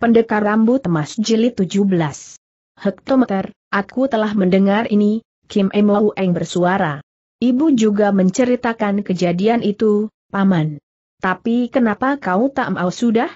Pendekar Rambut Emas Jilid 17. Hektometer, aku telah mendengar ini, Kim Emo Eng bersuara. Ibu juga menceritakan kejadian itu, Paman. Tapi kenapa kau tak mau sudah?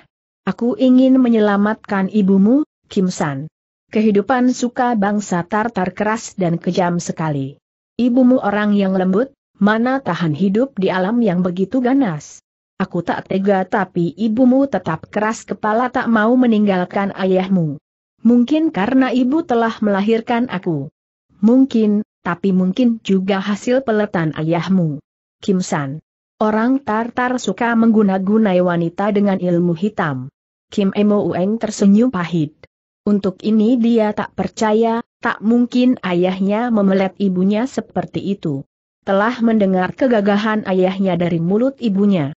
Aku ingin menyelamatkan ibumu, Kim San. Kehidupan suka bangsa Tartar keras dan kejam sekali. Ibumu orang yang lembut, mana tahan hidup di alam yang begitu ganas. Aku tak tega tapi ibumu tetap keras kepala tak mau meninggalkan ayahmu. Mungkin karena ibu telah melahirkan aku. Mungkin, tapi mungkin juga hasil peletan ayahmu. Kim San. Orang Tartar suka mengguna-gunai wanita dengan ilmu hitam. Kim Emo Ueng tersenyum pahit. Untuk ini dia tak percaya, tak mungkin ayahnya memelet ibunya seperti itu telah mendengar kegagahan ayahnya dari mulut ibunya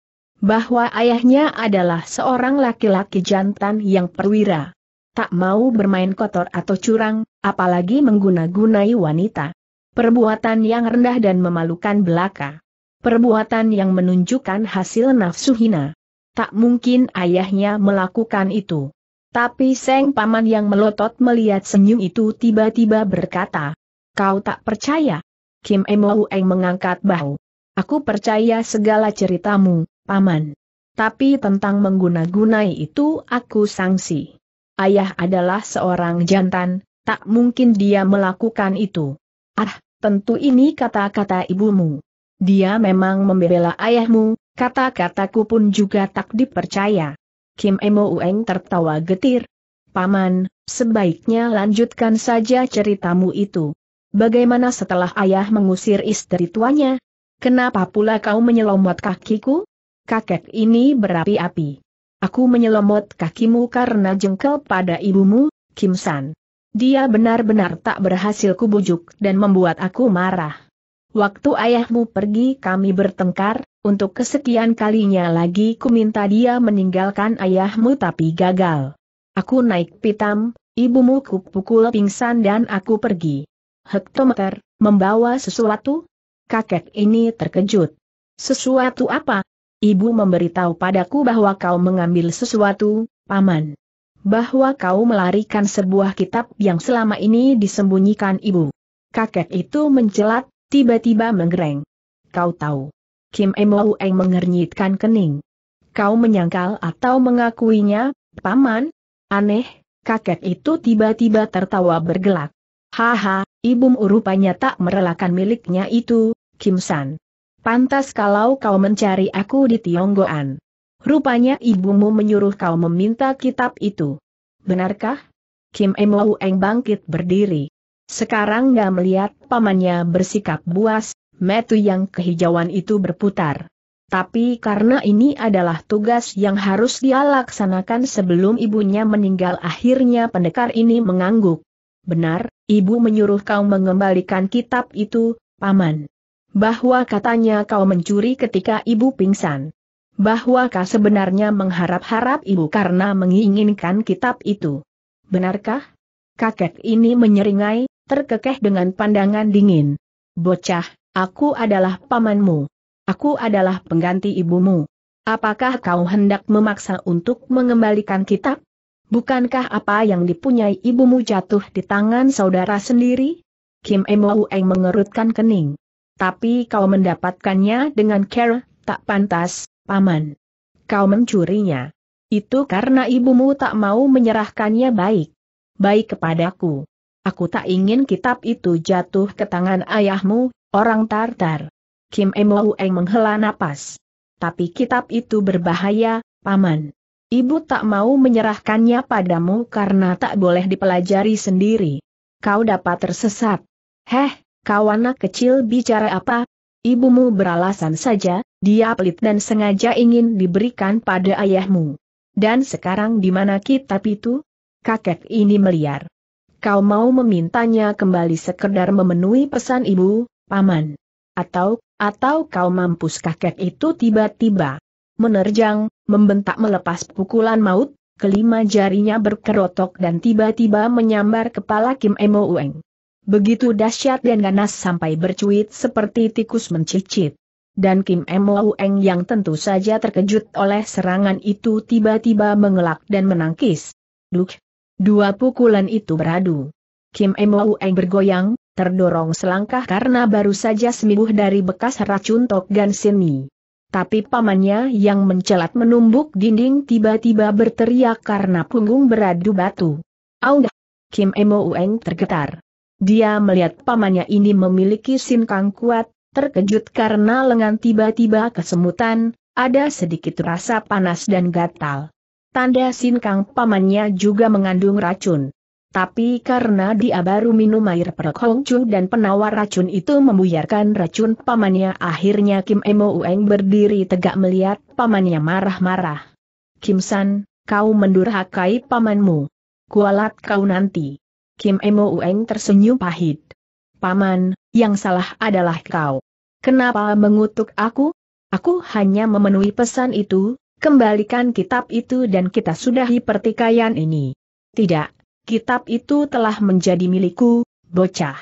bahwa ayahnya adalah seorang laki-laki jantan yang perwira. Tak mau bermain kotor atau curang, apalagi mengguna-gunai wanita. Perbuatan yang rendah dan memalukan belaka. Perbuatan yang menunjukkan hasil nafsu hina. Tak mungkin ayahnya melakukan itu. Tapi Seng Paman yang melotot melihat senyum itu tiba-tiba berkata, Kau tak percaya? Kim Emoeng mengangkat bahu. Aku percaya segala ceritamu, Paman. Tapi tentang mengguna-gunai itu aku sangsi. Ayah adalah seorang jantan, tak mungkin dia melakukan itu. Ah, tentu ini kata-kata ibumu. Dia memang membela ayahmu, kata-kataku pun juga tak dipercaya. Kim Emo Ueng tertawa getir. Paman, sebaiknya lanjutkan saja ceritamu itu. Bagaimana setelah ayah mengusir istri tuanya? Kenapa pula kau menyelomot kakiku? kakek ini berapi-api. Aku menyelomot kakimu karena jengkel pada ibumu, Kim San. Dia benar-benar tak berhasil kubujuk dan membuat aku marah. Waktu ayahmu pergi kami bertengkar, untuk kesekian kalinya lagi ku minta dia meninggalkan ayahmu tapi gagal. Aku naik pitam, ibumu ku pukul pingsan dan aku pergi. Hektometer, membawa sesuatu? Kakek ini terkejut. Sesuatu apa? ibu memberitahu padaku bahwa kau mengambil sesuatu, paman. Bahwa kau melarikan sebuah kitab yang selama ini disembunyikan ibu. Kakek itu mencelat, tiba-tiba menggereng. Kau tahu. Kim Emo Eng mengernyitkan kening. Kau menyangkal atau mengakuinya, paman? Aneh, kakek itu tiba-tiba tertawa bergelak. Haha, ibu rupanya tak merelakan miliknya itu, Kim San. Pantas kalau kau mencari aku di Tionggoan. Rupanya ibumu menyuruh kau meminta kitab itu. Benarkah? Kim Emou Eng bangkit berdiri. Sekarang nggak melihat pamannya bersikap buas, metu yang kehijauan itu berputar. Tapi karena ini adalah tugas yang harus dia laksanakan sebelum ibunya meninggal akhirnya pendekar ini mengangguk. Benar, ibu menyuruh kau mengembalikan kitab itu, paman bahwa katanya kau mencuri ketika ibu pingsan. Bahwa kau sebenarnya mengharap-harap ibu karena menginginkan kitab itu. Benarkah? Kakek ini menyeringai, terkekeh dengan pandangan dingin. Bocah, aku adalah pamanmu. Aku adalah pengganti ibumu. Apakah kau hendak memaksa untuk mengembalikan kitab? Bukankah apa yang dipunyai ibumu jatuh di tangan saudara sendiri? Kim Emoeng mengerutkan kening. Tapi kau mendapatkannya dengan care, tak pantas, paman. Kau mencurinya. Itu karena ibumu tak mau menyerahkannya baik. Baik kepadaku. Aku tak ingin kitab itu jatuh ke tangan ayahmu, orang Tartar. Kim Eng menghela napas. Tapi kitab itu berbahaya, paman. Ibu tak mau menyerahkannya padamu karena tak boleh dipelajari sendiri. Kau dapat tersesat. Heh, kau anak kecil bicara apa? Ibumu beralasan saja, dia pelit dan sengaja ingin diberikan pada ayahmu. Dan sekarang di mana kitab itu? Kakek ini meliar. Kau mau memintanya kembali sekedar memenuhi pesan ibu, paman. Atau, atau kau mampus kakek itu tiba-tiba. Menerjang, membentak melepas pukulan maut, kelima jarinya berkerotok dan tiba-tiba menyambar kepala Kim Emo Ueng. Begitu dahsyat dan ganas sampai bercuit seperti tikus mencicit. Dan Kim Mo Eng yang tentu saja terkejut oleh serangan itu tiba-tiba mengelak dan menangkis. Duk! Dua pukulan itu beradu. Kim Mo Eng bergoyang, terdorong selangkah karena baru saja sembuh dari bekas racun Tok Gan Sini. Tapi pamannya yang mencelat menumbuk dinding tiba-tiba berteriak karena punggung beradu batu. Aung! Kim Mo Eng tergetar. Dia melihat pamannya ini memiliki sinkang kuat, terkejut karena lengan tiba-tiba kesemutan, ada sedikit rasa panas dan gatal. Tanda sinkang pamannya juga mengandung racun. Tapi karena dia baru minum air perak Hongcu dan penawar racun itu membuyarkan racun pamannya akhirnya Kim Emo Ueng berdiri tegak melihat pamannya marah-marah. Kim San, kau mendurhakai pamanmu. Kualat kau nanti. Kim Emo Ueng tersenyum pahit. Paman, yang salah adalah kau. Kenapa mengutuk aku? Aku hanya memenuhi pesan itu, kembalikan kitab itu dan kita sudahi pertikaian ini. Tidak, kitab itu telah menjadi milikku, bocah.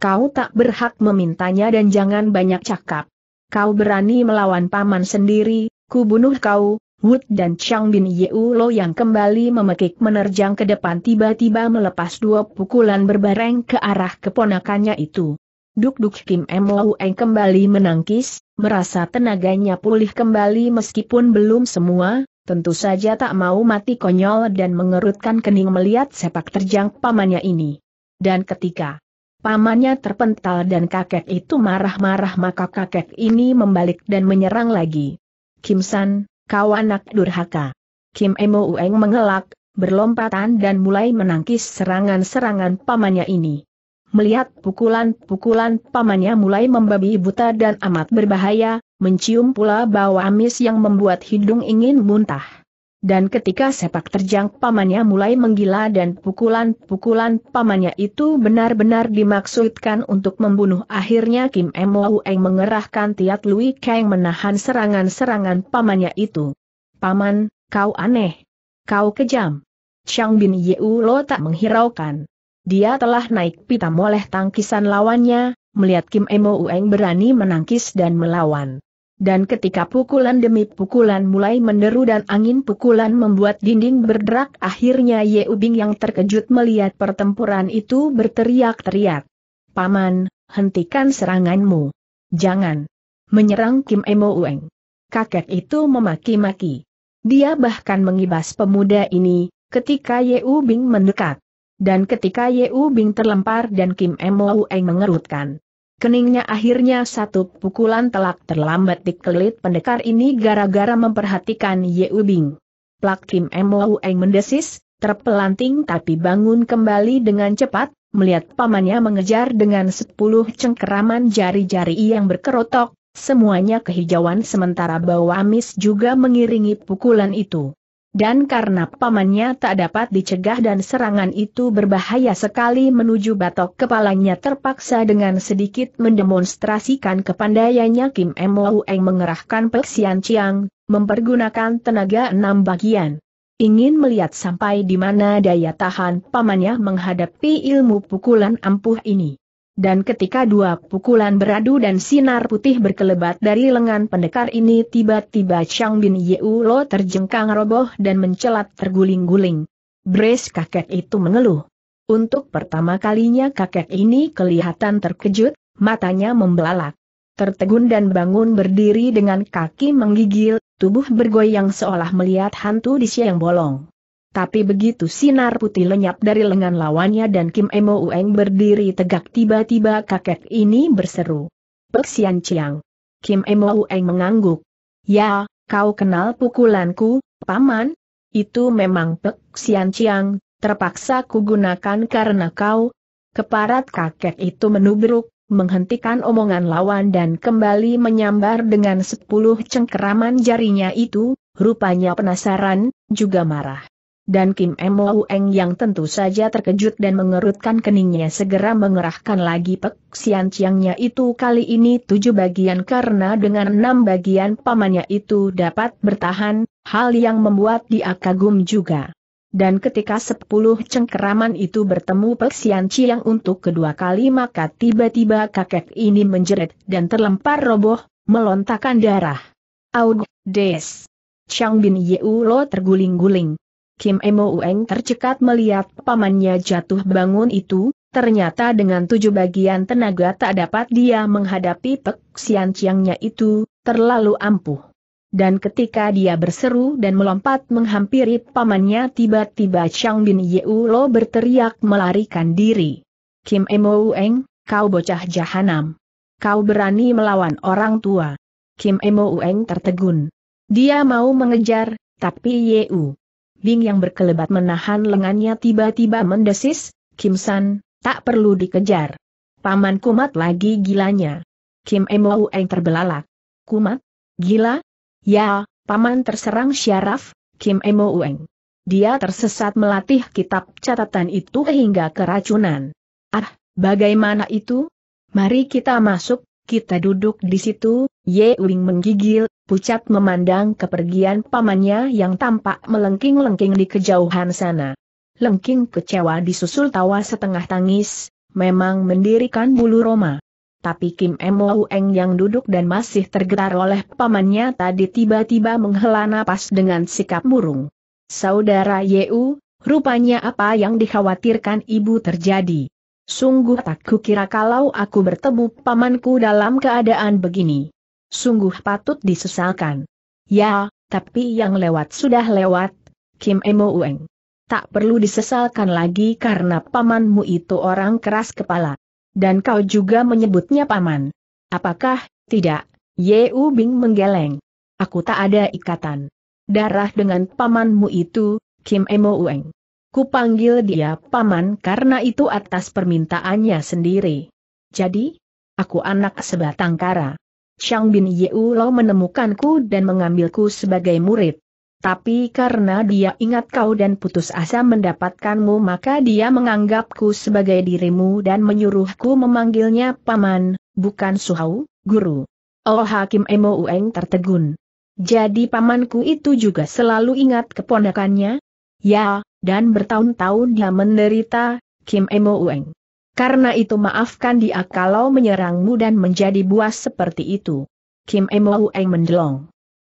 Kau tak berhak memintanya dan jangan banyak cakap. Kau berani melawan paman sendiri, ku bunuh kau, Wood dan Chang Bin Yeu Lo yang kembali memekik menerjang ke depan tiba-tiba melepas dua pukulan berbareng ke arah keponakannya itu. Duk-duk Kim M. Lau Eng kembali menangkis, merasa tenaganya pulih kembali meskipun belum semua, tentu saja tak mau mati konyol dan mengerutkan kening melihat sepak terjang pamannya ini. Dan ketika pamannya terpental dan kakek itu marah-marah maka kakek ini membalik dan menyerang lagi. Kim San, kau anak durhaka. Kim Emo Ueng mengelak, berlompatan dan mulai menangkis serangan-serangan pamannya ini. Melihat pukulan-pukulan pamannya mulai membabi buta dan amat berbahaya, mencium pula bau amis yang membuat hidung ingin muntah. Dan ketika sepak terjang pamannya mulai menggila dan pukulan-pukulan pamannya itu benar-benar dimaksudkan untuk membunuh akhirnya Kim Mou Eng mengerahkan Tiat Lui Kang menahan serangan-serangan pamannya itu. Paman, kau aneh. Kau kejam. Chang Bin Yeu Lo tak menghiraukan. Dia telah naik pitam oleh tangkisan lawannya, melihat Kim Mou Eng berani menangkis dan melawan dan ketika pukulan demi pukulan mulai meneru dan angin pukulan membuat dinding berderak akhirnya Ye Ubing yang terkejut melihat pertempuran itu berteriak-teriak. Paman, hentikan seranganmu. Jangan menyerang Kim Emo Ueng. Kakek itu memaki-maki. Dia bahkan mengibas pemuda ini, ketika Ye Ubing mendekat. Dan ketika Ye Ubing terlempar dan Kim Emo Ueng mengerutkan Keningnya akhirnya satu pukulan telak terlambat di kelit pendekar ini gara-gara memperhatikan Ye Ubing. Plak Kim Mou Eng mendesis, terpelanting tapi bangun kembali dengan cepat, melihat pamannya mengejar dengan sepuluh cengkeraman jari-jari yang berkerotok, semuanya kehijauan sementara bau amis juga mengiringi pukulan itu. Dan karena pamannya tak dapat dicegah dan serangan itu berbahaya sekali menuju batok kepalanya terpaksa dengan sedikit mendemonstrasikan kepandaiannya Kim M. Eng mengerahkan peksian Chiang, mempergunakan tenaga enam bagian. Ingin melihat sampai di mana daya tahan pamannya menghadapi ilmu pukulan ampuh ini. Dan ketika dua pukulan beradu dan sinar putih berkelebat dari lengan pendekar ini tiba-tiba Chang Bin lo terjengkang roboh dan mencelat terguling-guling. Brace kakek itu mengeluh. Untuk pertama kalinya kakek ini kelihatan terkejut, matanya membelalak. Tertegun dan bangun berdiri dengan kaki menggigil, tubuh bergoyang seolah melihat hantu di siang bolong. Tapi begitu sinar putih lenyap dari lengan lawannya dan Kim Emo Ueng berdiri tegak tiba-tiba kakek ini berseru. Peksian Chiang. Kim Emo Ueng mengangguk. Ya, kau kenal pukulanku, Paman? Itu memang Peksian Chiang, terpaksa kugunakan karena kau. Keparat kakek itu menubruk, menghentikan omongan lawan dan kembali menyambar dengan sepuluh cengkeraman jarinya itu, rupanya penasaran, juga marah dan Kim Mo Eng yang tentu saja terkejut dan mengerutkan keningnya segera mengerahkan lagi pek sian Chiangnya itu kali ini tujuh bagian karena dengan enam bagian pamannya itu dapat bertahan, hal yang membuat dia kagum juga. Dan ketika sepuluh cengkeraman itu bertemu pek sian Chiang untuk kedua kali maka tiba-tiba kakek ini menjerit dan terlempar roboh, melontarkan darah. Aud, des. Chang Bin lo terguling-guling, Kim Emo Ueng tercekat melihat pamannya jatuh bangun itu, ternyata dengan tujuh bagian tenaga tak dapat dia menghadapi Pek Sian itu, terlalu ampuh. Dan ketika dia berseru dan melompat menghampiri pamannya tiba-tiba Chang Bin Yeu Lo berteriak melarikan diri. Kim Emo Ueng, kau bocah jahanam. Kau berani melawan orang tua. Kim Emo Ueng tertegun. Dia mau mengejar, tapi Yeu Bing yang berkelebat menahan lengannya tiba-tiba mendesis, Kim San, tak perlu dikejar. Paman kumat lagi gilanya. Kim Emou Eng terbelalak. Kumat? Gila? Ya, paman terserang syaraf, Kim Emou Eng. Dia tersesat melatih kitab catatan itu hingga keracunan. Ah, bagaimana itu? Mari kita masuk, kita duduk di situ, Ye Wing menggigil, pucat memandang kepergian pamannya yang tampak melengking-lengking di kejauhan sana. Lengking kecewa disusul tawa setengah tangis, memang mendirikan bulu Roma. Tapi Kim Emo Eng yang duduk dan masih tergetar oleh pamannya tadi tiba-tiba menghela napas dengan sikap murung. Saudara Ye U, rupanya apa yang dikhawatirkan ibu terjadi. Sungguh tak kukira kalau aku bertemu pamanku dalam keadaan begini sungguh patut disesalkan. Ya, tapi yang lewat sudah lewat, Kim Emo Ueng. Tak perlu disesalkan lagi karena pamanmu itu orang keras kepala. Dan kau juga menyebutnya paman. Apakah, tidak, Ye U Bing menggeleng. Aku tak ada ikatan. Darah dengan pamanmu itu, Kim Emo Ueng. Kupanggil dia paman karena itu atas permintaannya sendiri. Jadi, aku anak sebatang kara. Chang Bin lo menemukanku dan mengambilku sebagai murid. Tapi karena dia ingat kau dan putus asa mendapatkanmu maka dia menganggapku sebagai dirimu dan menyuruhku memanggilnya paman, bukan suhau, guru. Oh Hakim Emo Ueng tertegun. Jadi pamanku itu juga selalu ingat keponakannya? Ya, dan bertahun-tahun dia menderita, Kim Emo Ueng. Karena itu maafkan dia kalau menyerangmu dan menjadi buas seperti itu. Kim Emo Eng mendelong.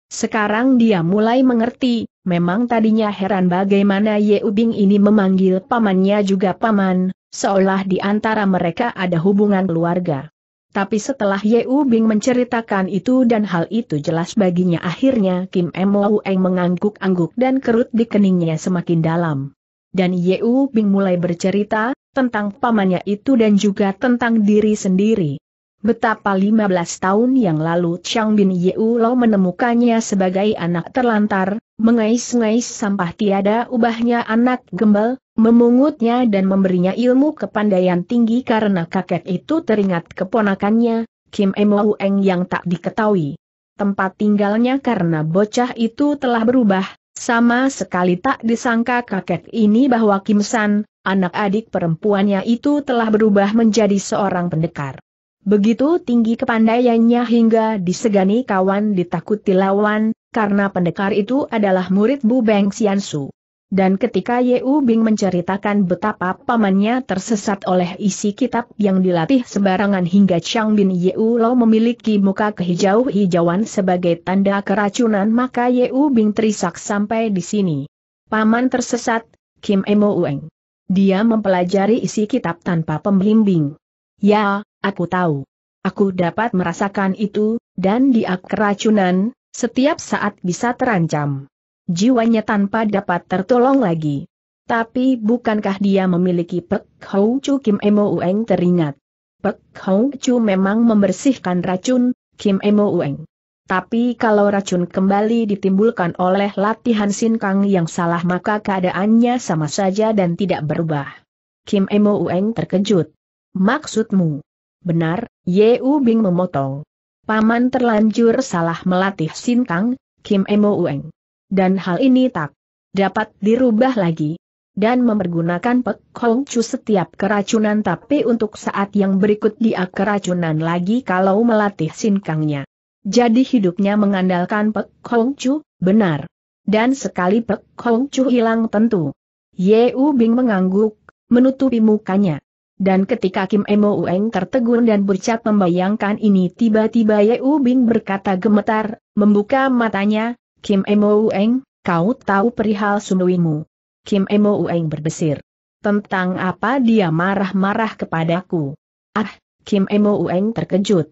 Sekarang dia mulai mengerti, memang tadinya heran bagaimana Ye Ubing ini memanggil pamannya juga paman, seolah di antara mereka ada hubungan keluarga. Tapi setelah Ye Ubing menceritakan itu dan hal itu jelas baginya akhirnya Kim Emo Eng mengangguk-angguk dan kerut di keningnya semakin dalam. Dan Ye Ubing mulai bercerita, tentang pamannya itu dan juga tentang diri sendiri. Betapa 15 tahun yang lalu Chang Bin Lo menemukannya sebagai anak terlantar, mengais-ngais sampah tiada ubahnya anak gembel, memungutnya dan memberinya ilmu kepandaian tinggi karena kakek itu teringat keponakannya, Kim Emo Eng yang tak diketahui. Tempat tinggalnya karena bocah itu telah berubah, sama sekali tak disangka kakek ini bahwa Kim San, anak adik perempuannya itu telah berubah menjadi seorang pendekar. Begitu tinggi kepandaiannya hingga disegani kawan ditakuti lawan, karena pendekar itu adalah murid Bu Beng Xiansu. Dan ketika U Bing menceritakan betapa pamannya tersesat oleh isi kitab yang dilatih sembarangan hingga Chang Bin U Lo memiliki muka kehijau-hijauan sebagai tanda keracunan maka U Bing terisak sampai di sini. Paman tersesat, Kim Emo Ueng. Dia mempelajari isi kitab tanpa pembimbing. Ya, aku tahu. Aku dapat merasakan itu, dan dia keracunan, setiap saat bisa terancam. Jiwanya tanpa dapat tertolong lagi. Tapi bukankah dia memiliki Pek Hou Chu Kim Emo Ueng teringat? Pek Hou Chu memang membersihkan racun, Kim Emo Ueng. Tapi kalau racun kembali ditimbulkan oleh latihan Sin Kang yang salah maka keadaannya sama saja dan tidak berubah. Kim Emo Ueng terkejut. Maksudmu? Benar, U Bing memotong. Paman terlanjur salah melatih Sin Kang, Kim Emo Ueng. Dan hal ini tak dapat dirubah lagi. Dan mempergunakan Pek Hong Chu setiap keracunan tapi untuk saat yang berikut dia keracunan lagi kalau melatih Sin Kangnya. Jadi hidupnya mengandalkan Pek Hong Chu, benar. Dan sekali Pek Hong Chu hilang tentu. Ye U Bing mengangguk, menutupi mukanya. Dan ketika Kim Emo Ueng tertegun dan bercak membayangkan ini tiba-tiba Ye U Bing berkata gemetar, membuka matanya, Kim Emo Ueng, kau tahu perihal sunuimu. Kim Emo Ueng berdesir. Tentang apa dia marah-marah kepadaku? Ah, Kim Emo Ueng terkejut.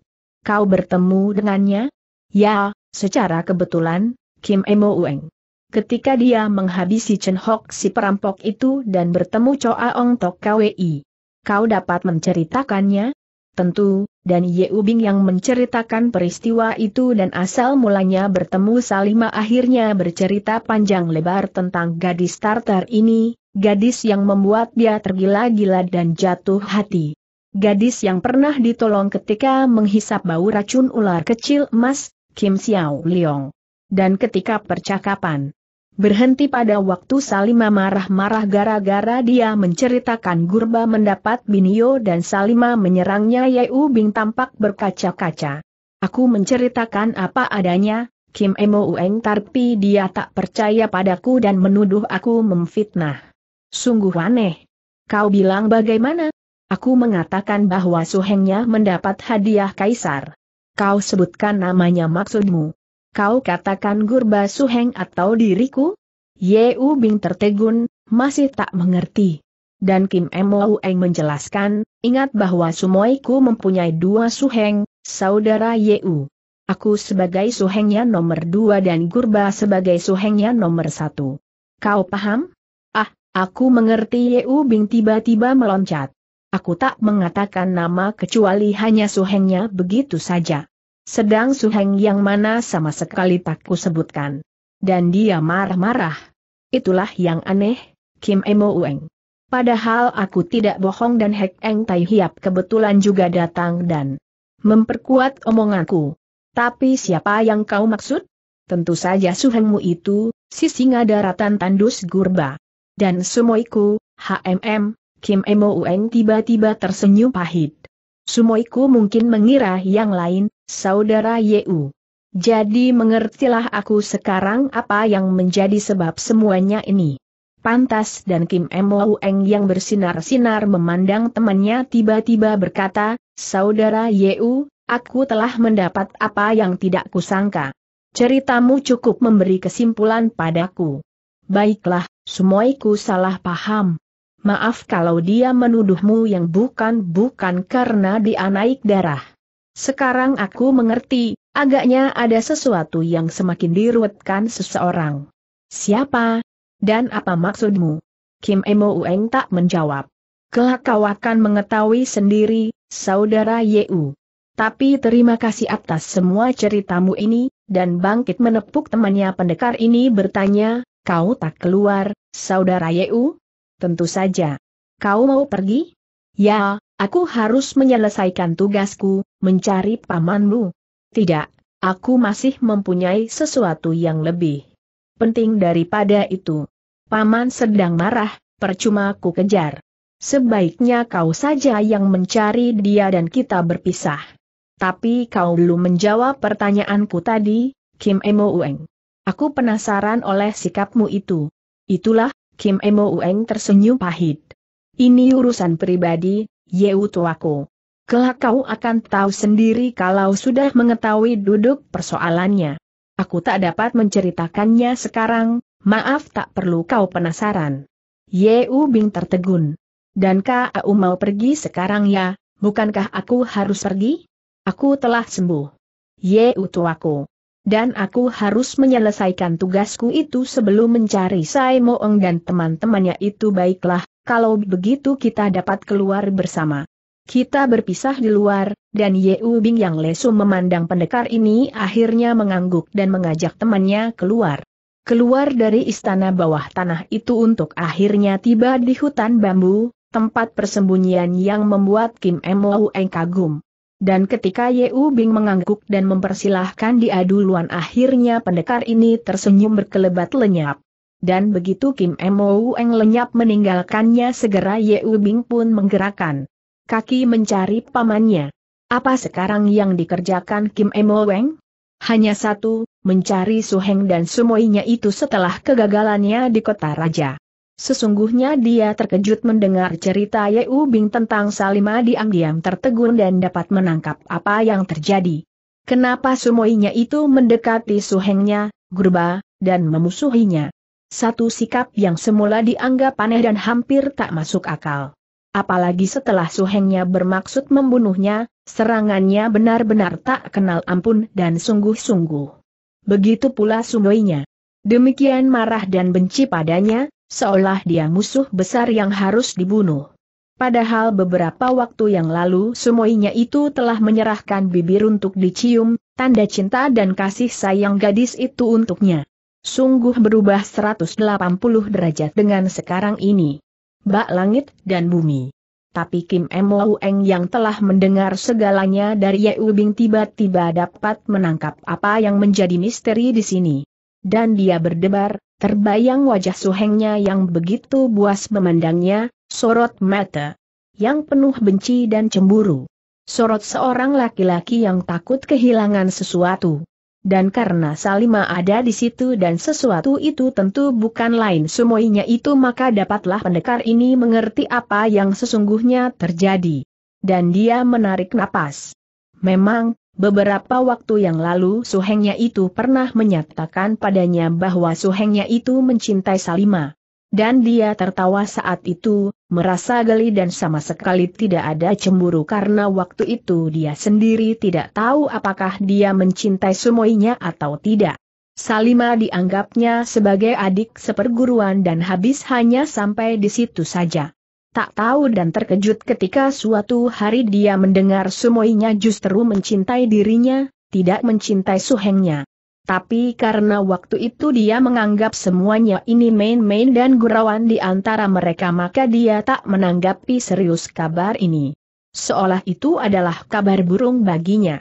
Kau bertemu dengannya? Ya, secara kebetulan, Kim Emo Ueng. Ketika dia menghabisi Chen Hok si perampok itu dan bertemu Choa Ong Tok Kwi. Kau dapat menceritakannya? Tentu, dan Ye Ubing yang menceritakan peristiwa itu dan asal mulanya bertemu Salima akhirnya bercerita panjang lebar tentang gadis Tartar ini, gadis yang membuat dia tergila-gila dan jatuh hati. Gadis yang pernah ditolong ketika menghisap bau racun ular kecil emas, Kim Xiao Liong. Dan ketika percakapan berhenti pada waktu Salima marah-marah gara-gara dia menceritakan Gurba mendapat Binio dan Salima menyerangnya Yeu Bing tampak berkaca-kaca. Aku menceritakan apa adanya, Kim Emo Ueng tapi dia tak percaya padaku dan menuduh aku memfitnah. Sungguh aneh. Kau bilang bagaimana? Aku mengatakan bahwa suhengnya mendapat hadiah kaisar. Kau sebutkan namanya maksudmu. Kau katakan Gurba Suheng atau diriku? Yeu Bing tertegun, masih tak mengerti. Dan Kim Emo Eng menjelaskan, ingat bahwa Sumoiku mempunyai dua Suheng, saudara Yeu. Aku sebagai suhengnya nomor dua dan Gurba sebagai suhengnya nomor satu. Kau paham? Ah, aku mengerti Yeu Bing tiba-tiba meloncat aku tak mengatakan nama kecuali hanya suhengnya begitu saja. Sedang suheng yang mana sama sekali tak kusebutkan. Dan dia marah-marah. Itulah yang aneh, Kim Emo Ueng. Padahal aku tidak bohong dan Hek Eng Tai Hiap kebetulan juga datang dan memperkuat omonganku. Tapi siapa yang kau maksud? Tentu saja suhengmu itu, si singa daratan tandus gurba. Dan sumoiku, HMM, Kim Emo Ueng tiba-tiba tersenyum pahit. Sumoiku mungkin mengira yang lain, saudara Yeu. Jadi mengertilah aku sekarang apa yang menjadi sebab semuanya ini. Pantas dan Kim Emo Ueng yang bersinar-sinar memandang temannya tiba-tiba berkata, Saudara Yeu, aku telah mendapat apa yang tidak kusangka. Ceritamu cukup memberi kesimpulan padaku. Baiklah, semuaiku salah paham. Maaf kalau dia menuduhmu yang bukan-bukan karena dia naik darah. Sekarang aku mengerti, agaknya ada sesuatu yang semakin diruatkan seseorang. Siapa? Dan apa maksudmu? Kim Emo Ueng tak menjawab. Kelak kau akan mengetahui sendiri, saudara Yeu. Tapi terima kasih atas semua ceritamu ini, dan bangkit menepuk temannya pendekar ini bertanya, kau tak keluar, saudara Yeu? Tentu saja. Kau mau pergi? Ya, aku harus menyelesaikan tugasku, mencari pamanmu. Tidak, aku masih mempunyai sesuatu yang lebih penting daripada itu. Paman sedang marah, percuma ku kejar. Sebaiknya kau saja yang mencari dia dan kita berpisah. Tapi kau belum menjawab pertanyaanku tadi, Kim Emo Ueng. Aku penasaran oleh sikapmu itu. Itulah Kim Emo Ueng tersenyum pahit. Ini urusan pribadi, Yeu tuaku. Kelak kau akan tahu sendiri kalau sudah mengetahui duduk persoalannya. Aku tak dapat menceritakannya sekarang, maaf tak perlu kau penasaran. Yeu Bing tertegun. Dan kau mau pergi sekarang ya, bukankah aku harus pergi? Aku telah sembuh. Yeu tuaku dan aku harus menyelesaikan tugasku itu sebelum mencari Sai Moeng dan teman-temannya itu baiklah, kalau begitu kita dapat keluar bersama. Kita berpisah di luar, dan Ye U Bing yang lesu memandang pendekar ini akhirnya mengangguk dan mengajak temannya keluar. Keluar dari istana bawah tanah itu untuk akhirnya tiba di hutan bambu, tempat persembunyian yang membuat Kim Eng kagum. Dan ketika U Bing mengangguk dan mempersilahkan diadu duluan akhirnya pendekar ini tersenyum berkelebat lenyap. Dan begitu Kim Mo Eng lenyap meninggalkannya segera U Bing pun menggerakkan kaki mencari pamannya. Apa sekarang yang dikerjakan Kim Mo Eng? Hanya satu, mencari Su Heng dan semuanya itu setelah kegagalannya di kota raja. Sesungguhnya dia terkejut mendengar cerita Ye Ubing tentang Salima diam-diam tertegun dan dapat menangkap apa yang terjadi. Kenapa Sumoinya itu mendekati suhengnya, gerba, dan memusuhinya. Satu sikap yang semula dianggap aneh dan hampir tak masuk akal. Apalagi setelah suhengnya bermaksud membunuhnya, serangannya benar-benar tak kenal ampun dan sungguh-sungguh. Begitu pula Sumoinya, Demikian marah dan benci padanya, Seolah dia musuh besar yang harus dibunuh. Padahal beberapa waktu yang lalu semuanya itu telah menyerahkan bibir untuk dicium, tanda cinta dan kasih sayang gadis itu untuknya. Sungguh berubah 180 derajat dengan sekarang ini. Bak langit dan bumi. Tapi Kim M. Eng yang telah mendengar segalanya dari Ye Ubing tiba-tiba dapat menangkap apa yang menjadi misteri di sini dan dia berdebar, terbayang wajah suhengnya yang begitu buas memandangnya, sorot mata yang penuh benci dan cemburu. Sorot seorang laki-laki yang takut kehilangan sesuatu. Dan karena Salima ada di situ dan sesuatu itu tentu bukan lain semuanya itu maka dapatlah pendekar ini mengerti apa yang sesungguhnya terjadi. Dan dia menarik napas. Memang, Beberapa waktu yang lalu suhengnya itu pernah menyatakan padanya bahwa suhengnya itu mencintai Salima. Dan dia tertawa saat itu, merasa geli dan sama sekali tidak ada cemburu karena waktu itu dia sendiri tidak tahu apakah dia mencintai sumoinya atau tidak. Salima dianggapnya sebagai adik seperguruan dan habis hanya sampai di situ saja tak tahu dan terkejut ketika suatu hari dia mendengar semuanya justru mencintai dirinya, tidak mencintai suhengnya. Tapi karena waktu itu dia menganggap semuanya ini main-main dan gurauan di antara mereka maka dia tak menanggapi serius kabar ini. Seolah itu adalah kabar burung baginya.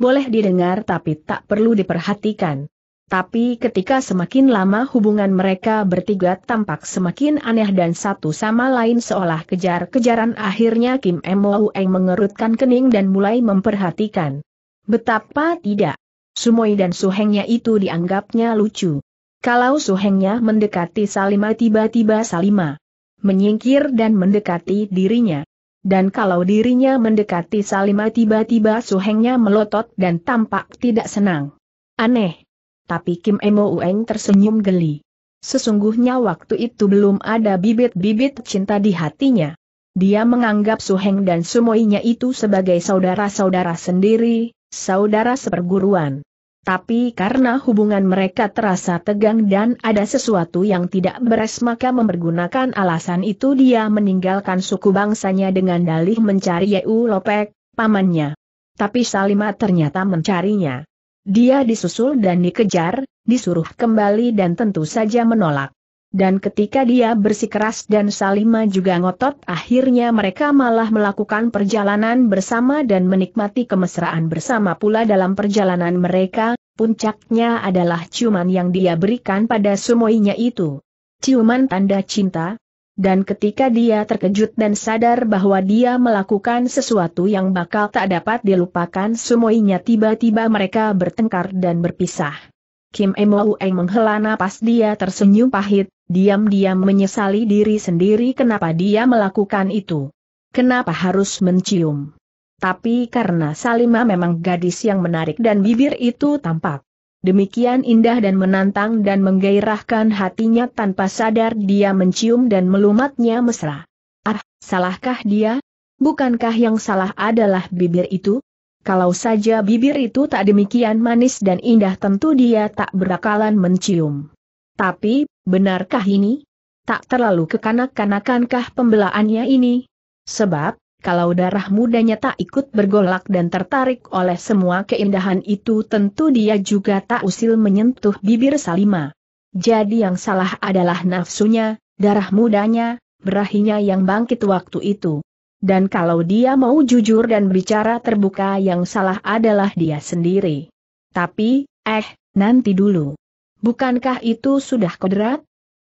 Boleh didengar tapi tak perlu diperhatikan. Tapi ketika semakin lama hubungan mereka bertiga tampak semakin aneh dan satu sama lain seolah kejar-kejaran akhirnya Kim M. Eng mengerutkan kening dan mulai memperhatikan. Betapa tidak. Sumoy dan Suhengnya itu dianggapnya lucu. Kalau Suhengnya mendekati Salima tiba-tiba Salima menyingkir dan mendekati dirinya. Dan kalau dirinya mendekati Salima tiba-tiba Suhengnya melotot dan tampak tidak senang. Aneh, tapi Kim Emo Ueng tersenyum geli. Sesungguhnya waktu itu belum ada bibit-bibit cinta di hatinya. Dia menganggap Suheng dan Sumoinya itu sebagai saudara-saudara sendiri, saudara seperguruan. Tapi karena hubungan mereka terasa tegang dan ada sesuatu yang tidak beres maka mempergunakan alasan itu dia meninggalkan suku bangsanya dengan dalih mencari Yeu Lopek, pamannya. Tapi Salima ternyata mencarinya. Dia disusul dan dikejar, disuruh kembali dan tentu saja menolak. Dan ketika dia bersikeras dan Salima juga ngotot akhirnya mereka malah melakukan perjalanan bersama dan menikmati kemesraan bersama pula dalam perjalanan mereka, puncaknya adalah ciuman yang dia berikan pada semuanya itu. Ciuman tanda cinta, dan ketika dia terkejut dan sadar bahwa dia melakukan sesuatu yang bakal tak dapat dilupakan semuanya tiba-tiba mereka bertengkar dan berpisah. Kim Emoeng menghela napas dia tersenyum pahit, diam-diam menyesali diri sendiri kenapa dia melakukan itu. Kenapa harus mencium. Tapi karena Salima memang gadis yang menarik dan bibir itu tampak. Demikian indah dan menantang dan menggairahkan hatinya tanpa sadar dia mencium dan melumatnya mesra. Ah, salahkah dia? Bukankah yang salah adalah bibir itu? Kalau saja bibir itu tak demikian manis dan indah tentu dia tak berakalan mencium. Tapi, benarkah ini? Tak terlalu kekanak-kanakankah pembelaannya ini? Sebab, kalau darah mudanya tak ikut bergolak dan tertarik oleh semua keindahan itu tentu dia juga tak usil menyentuh bibir Salima. Jadi yang salah adalah nafsunya, darah mudanya, berahinya yang bangkit waktu itu. Dan kalau dia mau jujur dan bicara terbuka yang salah adalah dia sendiri. Tapi, eh, nanti dulu. Bukankah itu sudah kodrat?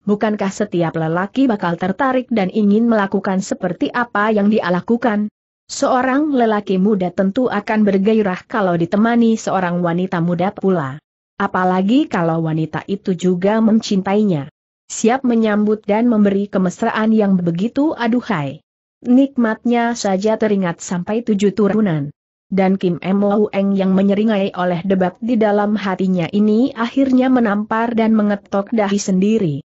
bukankah setiap lelaki bakal tertarik dan ingin melakukan seperti apa yang dia lakukan? Seorang lelaki muda tentu akan bergairah kalau ditemani seorang wanita muda pula. Apalagi kalau wanita itu juga mencintainya. Siap menyambut dan memberi kemesraan yang begitu aduhai. Nikmatnya saja teringat sampai tujuh turunan. Dan Kim M. Eng yang menyeringai oleh debat di dalam hatinya ini akhirnya menampar dan mengetok dahi sendiri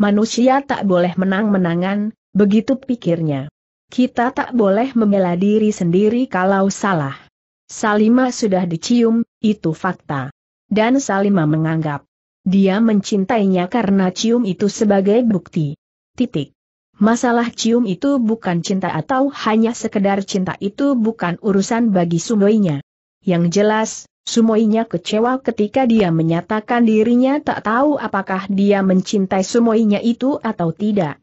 manusia tak boleh menang-menangan, begitu pikirnya. Kita tak boleh membela diri sendiri kalau salah. Salima sudah dicium, itu fakta. Dan Salima menganggap. Dia mencintainya karena cium itu sebagai bukti. Titik. Masalah cium itu bukan cinta atau hanya sekedar cinta itu bukan urusan bagi sungguhnya. Yang jelas, Sumoinya kecewa ketika dia menyatakan dirinya tak tahu apakah dia mencintai Sumoinya itu atau tidak.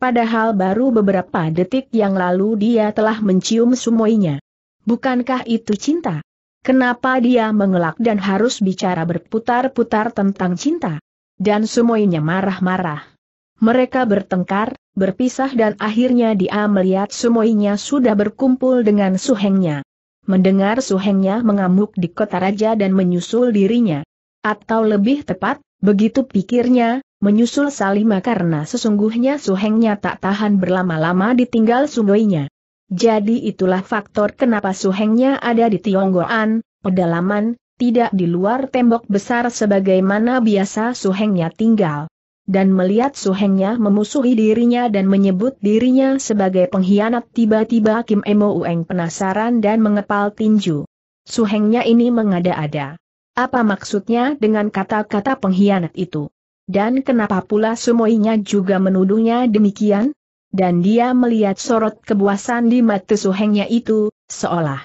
Padahal baru beberapa detik yang lalu dia telah mencium Sumoinya. Bukankah itu cinta? Kenapa dia mengelak dan harus bicara berputar-putar tentang cinta? Dan Sumoinya marah-marah. Mereka bertengkar, berpisah dan akhirnya dia melihat Sumoinya sudah berkumpul dengan Suhengnya mendengar suhengnya mengamuk di kota raja dan menyusul dirinya. Atau lebih tepat, begitu pikirnya, menyusul Salima karena sesungguhnya suhengnya tak tahan berlama-lama ditinggal sungainya. Jadi itulah faktor kenapa suhengnya ada di Tionggoan, pedalaman, tidak di luar tembok besar sebagaimana biasa suhengnya tinggal dan melihat suhengnya memusuhi dirinya dan menyebut dirinya sebagai pengkhianat tiba-tiba Kim Emo Ueng penasaran dan mengepal tinju. Suhengnya ini mengada-ada. Apa maksudnya dengan kata-kata pengkhianat itu? Dan kenapa pula semuanya juga menuduhnya demikian? Dan dia melihat sorot kebuasan di mata suhengnya itu, seolah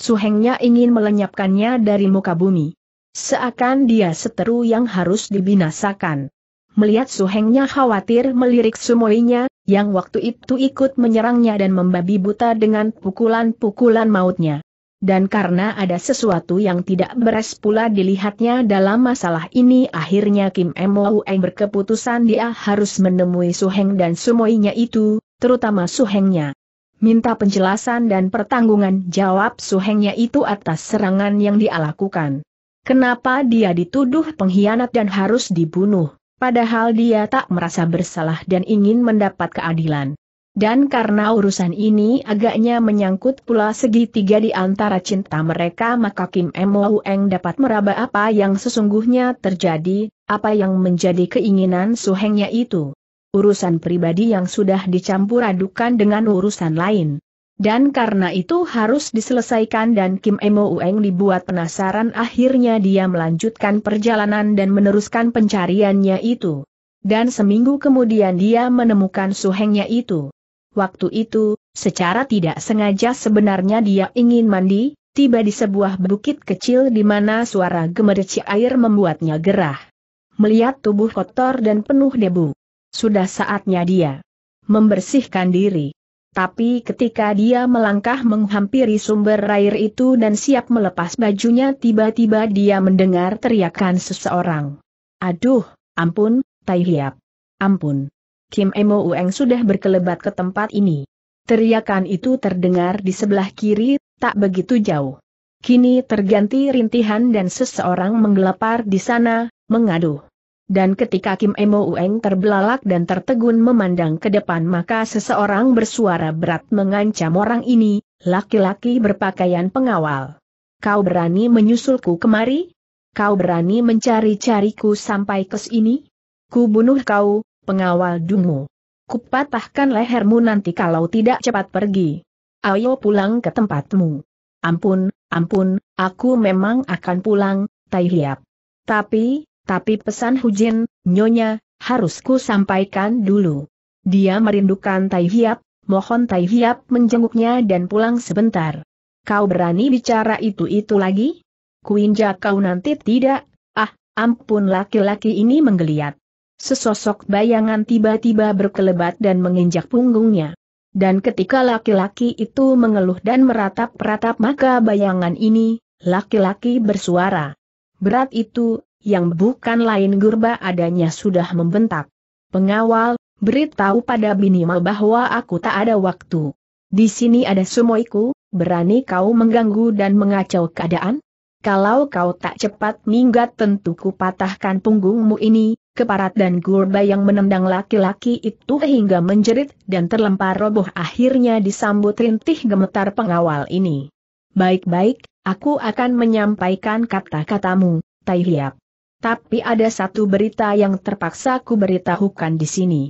suhengnya ingin melenyapkannya dari muka bumi. Seakan dia seteru yang harus dibinasakan. Melihat Suhengnya khawatir melirik Sumoinya, yang waktu itu ikut menyerangnya dan membabi buta dengan pukulan-pukulan mautnya. Dan karena ada sesuatu yang tidak beres pula dilihatnya dalam masalah ini akhirnya Kim Moueng berkeputusan dia harus menemui Suheng dan Sumoinya itu, terutama Suhengnya. Minta penjelasan dan pertanggungan jawab Suhengnya itu atas serangan yang dia lakukan. Kenapa dia dituduh pengkhianat dan harus dibunuh? padahal dia tak merasa bersalah dan ingin mendapat keadilan. Dan karena urusan ini agaknya menyangkut pula segitiga di antara cinta mereka maka Kim Mo Eng dapat meraba apa yang sesungguhnya terjadi, apa yang menjadi keinginan Suhengnya itu. Urusan pribadi yang sudah dicampur adukan dengan urusan lain. Dan karena itu harus diselesaikan dan Kim Emo Ueng dibuat penasaran akhirnya dia melanjutkan perjalanan dan meneruskan pencariannya itu. Dan seminggu kemudian dia menemukan suhengnya itu. Waktu itu, secara tidak sengaja sebenarnya dia ingin mandi, tiba di sebuah bukit kecil di mana suara gemerci air membuatnya gerah. Melihat tubuh kotor dan penuh debu. Sudah saatnya dia membersihkan diri. Tapi ketika dia melangkah menghampiri sumber air itu dan siap melepas bajunya tiba-tiba dia mendengar teriakan seseorang. Aduh, ampun, Tai Hiap. Ampun. Kim Emo Ueng sudah berkelebat ke tempat ini. Teriakan itu terdengar di sebelah kiri, tak begitu jauh. Kini terganti rintihan dan seseorang menggelepar di sana, mengaduh dan ketika Kim Emo Ueng terbelalak dan tertegun memandang ke depan maka seseorang bersuara berat mengancam orang ini, laki-laki berpakaian pengawal. Kau berani menyusulku kemari? Kau berani mencari-cariku sampai ke sini? Ku bunuh kau, pengawal dungu. Kupatahkan lehermu nanti kalau tidak cepat pergi. Ayo pulang ke tempatmu. Ampun, ampun, aku memang akan pulang, Tai Hiap. Tapi, tapi pesan Hujin, Nyonya, harus ku sampaikan dulu. Dia merindukan Tai Hiap, mohon Tai Hiap menjenguknya dan pulang sebentar. Kau berani bicara itu-itu lagi? Kuinja kau nanti tidak, ah, ampun laki-laki ini menggeliat. Sesosok bayangan tiba-tiba berkelebat dan menginjak punggungnya. Dan ketika laki-laki itu mengeluh dan meratap-ratap maka bayangan ini, laki-laki bersuara. Berat itu, yang bukan lain Gurba adanya sudah membentak. Pengawal, beritahu pada Binima bahwa aku tak ada waktu. Di sini ada sumoiku, berani kau mengganggu dan mengacau keadaan? Kalau kau tak cepat minggat tentu ku patahkan punggungmu ini, keparat dan Gurba yang menendang laki-laki itu hingga menjerit dan terlempar roboh akhirnya disambut rintih gemetar pengawal ini. Baik-baik, aku akan menyampaikan kata-katamu, Taihiap. Tapi ada satu berita yang terpaksa ku beritahukan di sini.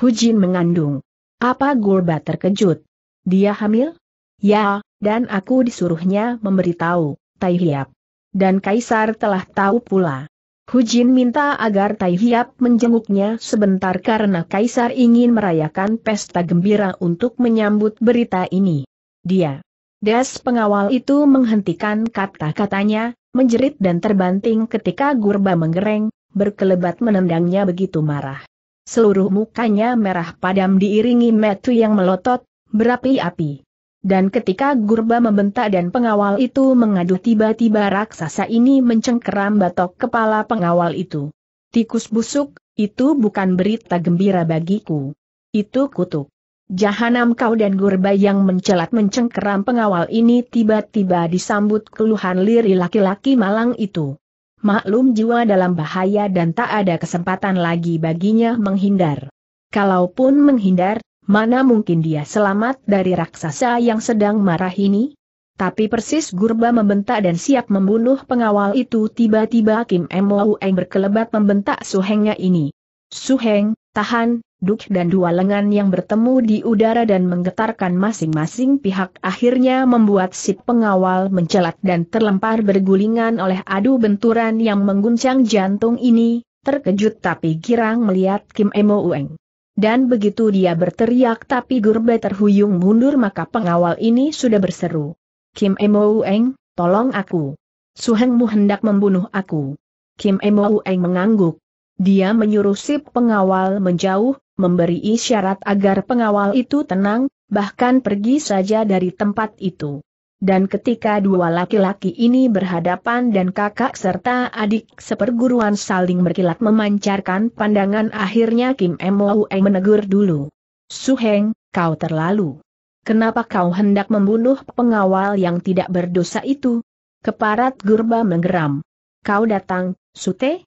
Hujin mengandung. Apa Gulba terkejut? Dia hamil? Ya, dan aku disuruhnya memberitahu, Tai Hiap. Dan Kaisar telah tahu pula. Hujin minta agar Tai Hiap menjenguknya sebentar karena Kaisar ingin merayakan pesta gembira untuk menyambut berita ini. Dia. Des pengawal itu menghentikan kata-katanya, menjerit dan terbanting ketika Gurba menggereng, berkelebat menendangnya begitu marah. Seluruh mukanya merah padam diiringi metu yang melotot, berapi-api. Dan ketika Gurba membentak dan pengawal itu mengadu tiba-tiba raksasa ini mencengkeram batok kepala pengawal itu. Tikus busuk, itu bukan berita gembira bagiku. Itu kutuk. Jahanam kau dan gurba yang mencelat mencengkeram pengawal ini tiba-tiba disambut keluhan liri laki-laki malang itu. Maklum jiwa dalam bahaya dan tak ada kesempatan lagi baginya menghindar. Kalaupun menghindar, mana mungkin dia selamat dari raksasa yang sedang marah ini? Tapi persis Gurba membentak dan siap membunuh pengawal itu tiba-tiba Kim Eng berkelebat membentak suhengnya ini. Suheng, tahan, duk dan dua lengan yang bertemu di udara dan menggetarkan masing-masing pihak akhirnya membuat si pengawal mencelat dan terlempar bergulingan oleh adu benturan yang mengguncang jantung ini, terkejut tapi girang melihat Kim Emo Ueng. Dan begitu dia berteriak tapi Gurbe terhuyung mundur maka pengawal ini sudah berseru. Kim Emo Ueng, tolong aku. Suhengmu hendak membunuh aku. Kim Emo Ueng mengangguk. Dia menyuruh sip pengawal menjauh, memberi isyarat agar pengawal itu tenang, bahkan pergi saja dari tempat itu. Dan ketika dua laki-laki ini berhadapan dan kakak serta adik seperguruan saling berkilat memancarkan pandangan akhirnya Kim Moe menegur dulu. Suheng, kau terlalu. Kenapa kau hendak membunuh pengawal yang tidak berdosa itu? Keparat Gurba menggeram. Kau datang, Sute?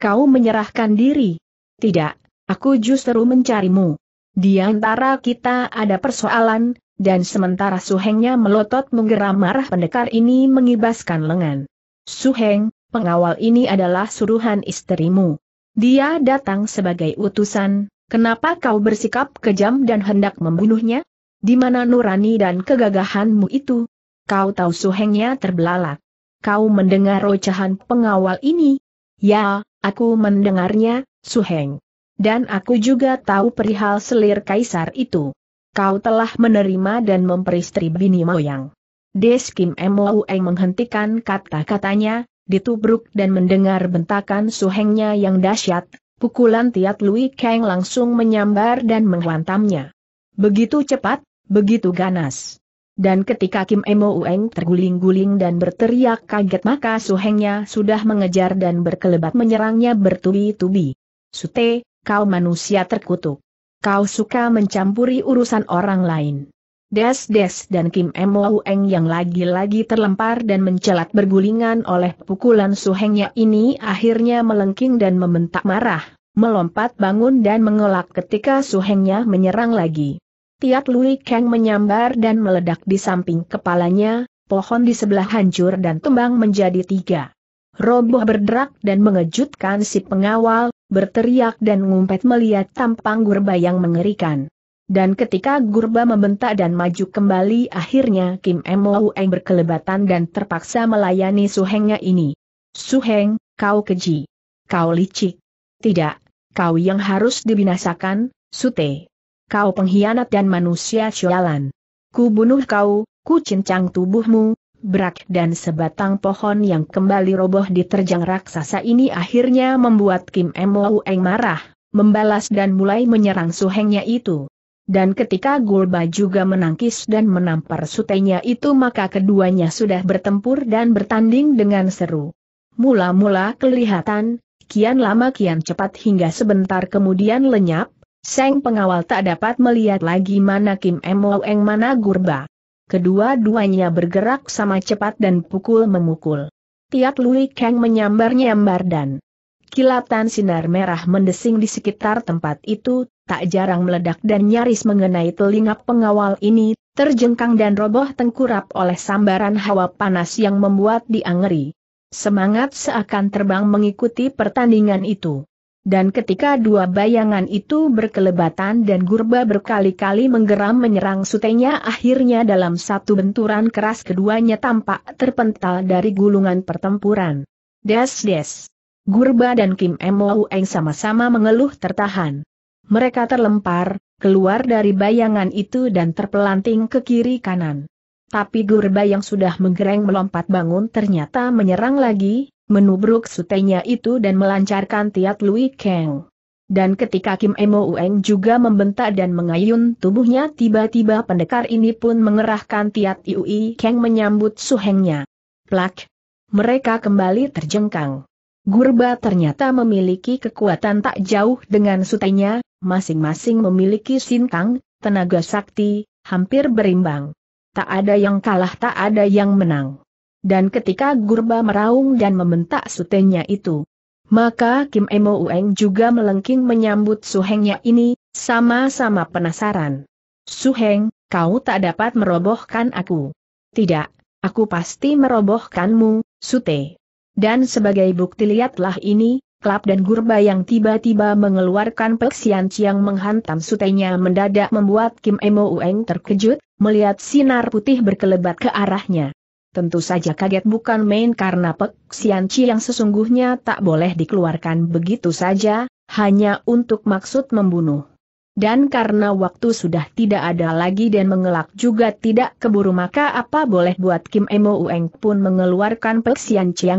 Kau menyerahkan diri? Tidak, aku justru mencarimu. Di antara kita ada persoalan, dan sementara Suhengnya melotot menggeram marah pendekar ini mengibaskan lengan. Suheng, pengawal ini adalah suruhan istrimu. Dia datang sebagai utusan, kenapa kau bersikap kejam dan hendak membunuhnya? Di mana nurani dan kegagahanmu itu? Kau tahu suhengnya terbelalak. Kau mendengar rocahan pengawal ini? Ya, Aku mendengarnya, Suheng. Dan aku juga tahu perihal selir kaisar itu. Kau telah menerima dan memperistri bini moyang. Des Kim Moueng menghentikan kata-katanya, ditubruk dan mendengar bentakan suhengnya yang dahsyat, pukulan Tiat Lui Kang langsung menyambar dan menghantamnya. Begitu cepat, begitu ganas. Dan ketika Kim Emo Ueng terguling-guling dan berteriak kaget maka Su Hengnya sudah mengejar dan berkelebat menyerangnya bertubi-tubi. Sute, kau manusia terkutuk. Kau suka mencampuri urusan orang lain. Des-des dan Kim Emo Ueng yang lagi-lagi terlempar dan mencelat bergulingan oleh pukulan Su Hengnya ini akhirnya melengking dan membentak marah, melompat bangun dan mengelak ketika Su Hengnya menyerang lagi. Tiat Lui Kang menyambar dan meledak di samping kepalanya, pohon di sebelah hancur dan tumbang menjadi tiga. Roboh berderak dan mengejutkan si pengawal, berteriak dan ngumpet melihat tampang gurba yang mengerikan. Dan ketika gurba membentak dan maju kembali akhirnya Kim Mou Eng berkelebatan dan terpaksa melayani suhengnya ini. Suheng, kau keji. Kau licik. Tidak, kau yang harus dibinasakan, Sute kau pengkhianat dan manusia sialan. Ku bunuh kau, ku cincang tubuhmu, berak dan sebatang pohon yang kembali roboh diterjang raksasa ini akhirnya membuat Kim Mo Eng marah, membalas dan mulai menyerang suhengnya itu. Dan ketika Gulba juga menangkis dan menampar sutenya itu maka keduanya sudah bertempur dan bertanding dengan seru. Mula-mula kelihatan, kian lama kian cepat hingga sebentar kemudian lenyap, Seng pengawal tak dapat melihat lagi mana Kim Emoeng mana Gurba. Kedua-duanya bergerak sama cepat dan pukul-memukul. Tiat Lui Kang menyambar-nyambar dan kilatan sinar merah mendesing di sekitar tempat itu, tak jarang meledak dan nyaris mengenai telinga pengawal ini, terjengkang dan roboh tengkurap oleh sambaran hawa panas yang membuat diangeri. Semangat seakan terbang mengikuti pertandingan itu. Dan ketika dua bayangan itu berkelebatan dan gurba berkali-kali menggeram menyerang sutenya akhirnya dalam satu benturan keras keduanya tampak terpental dari gulungan pertempuran. Des-des. Gurba dan Kim Mo Eng sama-sama mengeluh tertahan. Mereka terlempar, keluar dari bayangan itu dan terpelanting ke kiri kanan. Tapi Gurba yang sudah menggereng melompat bangun ternyata menyerang lagi, menubruk sutenya itu dan melancarkan tiat Lui Kang. Dan ketika Kim Emo Ueng juga membentak dan mengayun tubuhnya tiba-tiba pendekar ini pun mengerahkan tiat Iui Kang menyambut suhengnya. Plak! Mereka kembali terjengkang. Gurba ternyata memiliki kekuatan tak jauh dengan sutenya, masing-masing memiliki sintang, tenaga sakti, hampir berimbang. Tak ada yang kalah tak ada yang menang. Dan ketika Gurba meraung dan membentak sutenya itu, maka Kim Emo Ueng juga melengking menyambut suhengnya ini, sama-sama penasaran. Suheng, kau tak dapat merobohkan aku. Tidak, aku pasti merobohkanmu, Sute. Dan sebagai bukti lihatlah ini, Klap dan Gurba yang tiba-tiba mengeluarkan peksian ciang menghantam sutenya mendadak membuat Kim Emo Ueng terkejut, melihat sinar putih berkelebat ke arahnya. Tentu saja kaget bukan main karena Pek Xian yang sesungguhnya tak boleh dikeluarkan begitu saja, hanya untuk maksud membunuh. Dan karena waktu sudah tidak ada lagi dan mengelak juga tidak keburu maka apa boleh buat Kim Emo Ueng pun mengeluarkan peksian Su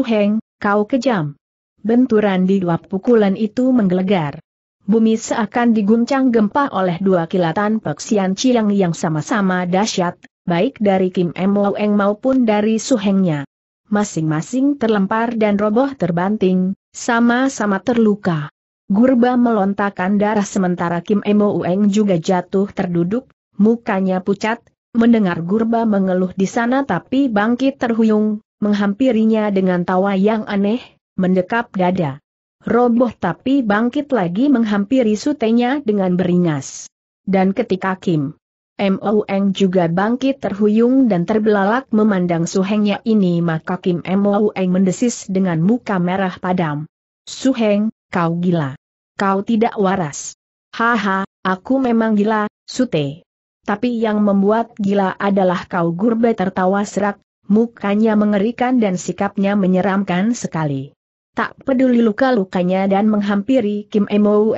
Suheng, kau kejam. Benturan di dua pukulan itu menggelegar. Bumi seakan diguncang gempa oleh dua kilatan peksian ciang yang sama-sama dahsyat, baik dari Kim Mo Eng maupun dari Suhengnya. Masing-masing terlempar dan roboh terbanting, sama-sama terluka. Gurba melontarkan darah sementara Kim Mo Eng juga jatuh terduduk, mukanya pucat, mendengar Gurba mengeluh di sana tapi bangkit terhuyung, menghampirinya dengan tawa yang aneh, mendekap dada. Roboh tapi bangkit lagi menghampiri sutenya dengan beringas. Dan ketika Kim Mo juga bangkit terhuyung dan terbelalak memandang suhengnya ini maka Kim Mo mendesis dengan muka merah padam. Suheng, kau gila. Kau tidak waras. Haha, aku memang gila, Sute. Tapi yang membuat gila adalah kau gurbe tertawa serak, mukanya mengerikan dan sikapnya menyeramkan sekali. Tak peduli luka-lukanya dan menghampiri Kim Mo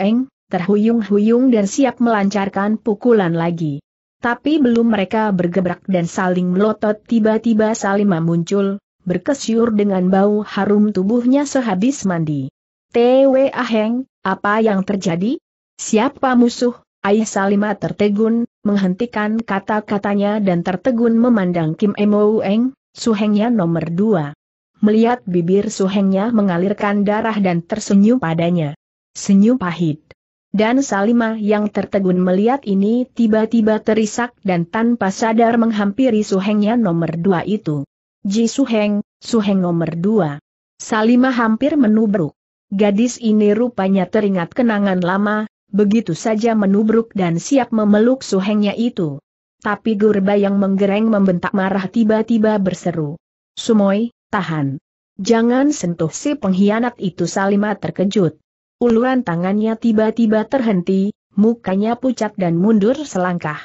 terhuyung-huyung dan siap melancarkan pukulan lagi. Tapi belum mereka bergebrak dan saling melotot tiba-tiba Salima muncul, berkesyur dengan bau harum tubuhnya sehabis mandi. Tw Aheng, apa yang terjadi? Siapa musuh? Ayah Salima tertegun, menghentikan kata-katanya dan tertegun memandang Kim Emoueng, suhengnya nomor dua. Melihat bibir suhengnya mengalirkan darah dan tersenyum padanya. Senyum pahit. Dan Salimah yang tertegun melihat ini tiba-tiba terisak dan tanpa sadar menghampiri suhengnya nomor dua itu. Ji Suheng, Suheng nomor dua. Salimah hampir menubruk. Gadis ini rupanya teringat kenangan lama, begitu saja menubruk dan siap memeluk suhengnya itu. Tapi Gurba yang menggereng membentak marah tiba-tiba berseru. Sumoy, tahan. Jangan sentuh si pengkhianat itu Salimah terkejut. Uluran tangannya tiba-tiba terhenti, mukanya pucat dan mundur selangkah.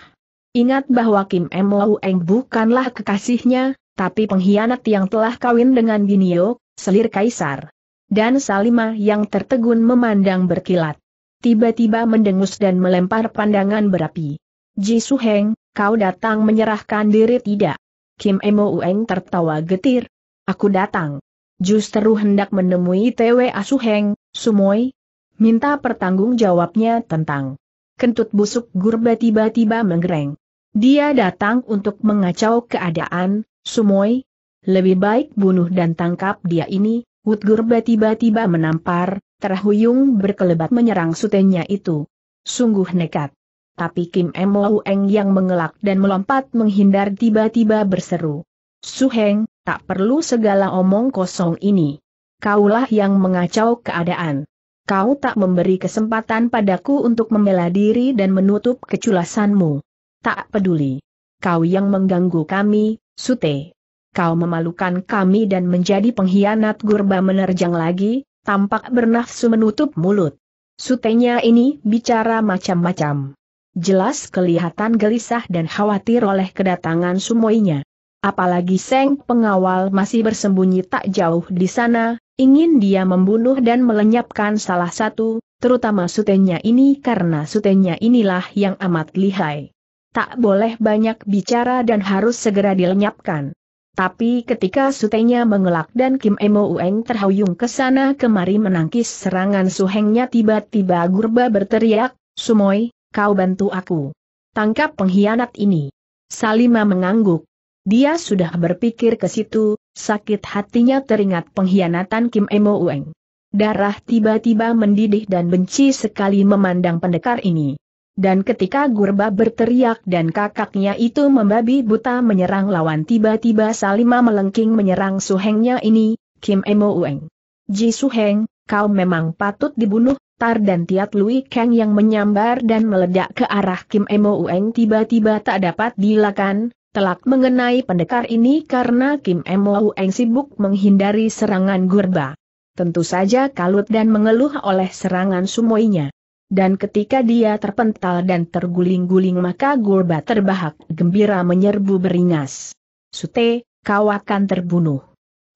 Ingat bahwa Kim M. Eng bukanlah kekasihnya, tapi pengkhianat yang telah kawin dengan Binio, selir kaisar. Dan Salima yang tertegun memandang berkilat. Tiba-tiba mendengus dan melempar pandangan berapi. Ji Su Heng, kau datang menyerahkan diri tidak? Kim Emo Eng tertawa getir. Aku datang. Justru hendak menemui Twe Asuheng, Sumoi. Minta pertanggung jawabnya tentang kentut busuk gurba tiba-tiba menggereng. Dia datang untuk mengacau keadaan, Sumoy. Lebih baik bunuh dan tangkap dia ini, Wut gurba tiba-tiba menampar, terhuyung berkelebat menyerang sutenya itu. Sungguh nekat. Tapi Kim Mo Eng yang mengelak dan melompat menghindar tiba-tiba berseru. Suheng, tak perlu segala omong kosong ini. Kaulah yang mengacau keadaan kau tak memberi kesempatan padaku untuk membela diri dan menutup keculasanmu. Tak peduli. Kau yang mengganggu kami, Sute. Kau memalukan kami dan menjadi pengkhianat gurba menerjang lagi, tampak bernafsu menutup mulut. Sutenya ini bicara macam-macam. Jelas kelihatan gelisah dan khawatir oleh kedatangan sumoinya. Apalagi Seng pengawal masih bersembunyi tak jauh di sana, Ingin dia membunuh dan melenyapkan salah satu, terutama sutenya ini karena sutenya inilah yang amat lihai. Tak boleh banyak bicara dan harus segera dilenyapkan. Tapi ketika sutenya mengelak dan Kim Emo Ueng terhuyung ke sana kemari menangkis serangan suhengnya tiba-tiba Gurba berteriak, Sumoy, kau bantu aku. Tangkap pengkhianat ini. Salima mengangguk. Dia sudah berpikir ke situ, Sakit hatinya teringat pengkhianatan Kim Emo Ueng. Darah tiba-tiba mendidih dan benci sekali memandang pendekar ini. Dan ketika Gurba berteriak dan kakaknya itu membabi buta menyerang lawan tiba-tiba Salima melengking menyerang suhengnya ini, Kim Emo Ueng. Ji Suheng, kau memang patut dibunuh, Tar dan Tiat Lui Kang yang menyambar dan meledak ke arah Kim Emo Ueng tiba-tiba tak dapat dilakan, telak mengenai pendekar ini karena Kim Mo Eng sibuk menghindari serangan gurba. Tentu saja kalut dan mengeluh oleh serangan sumoinya. Dan ketika dia terpental dan terguling-guling maka gurba terbahak gembira menyerbu beringas. Sute, kau akan terbunuh.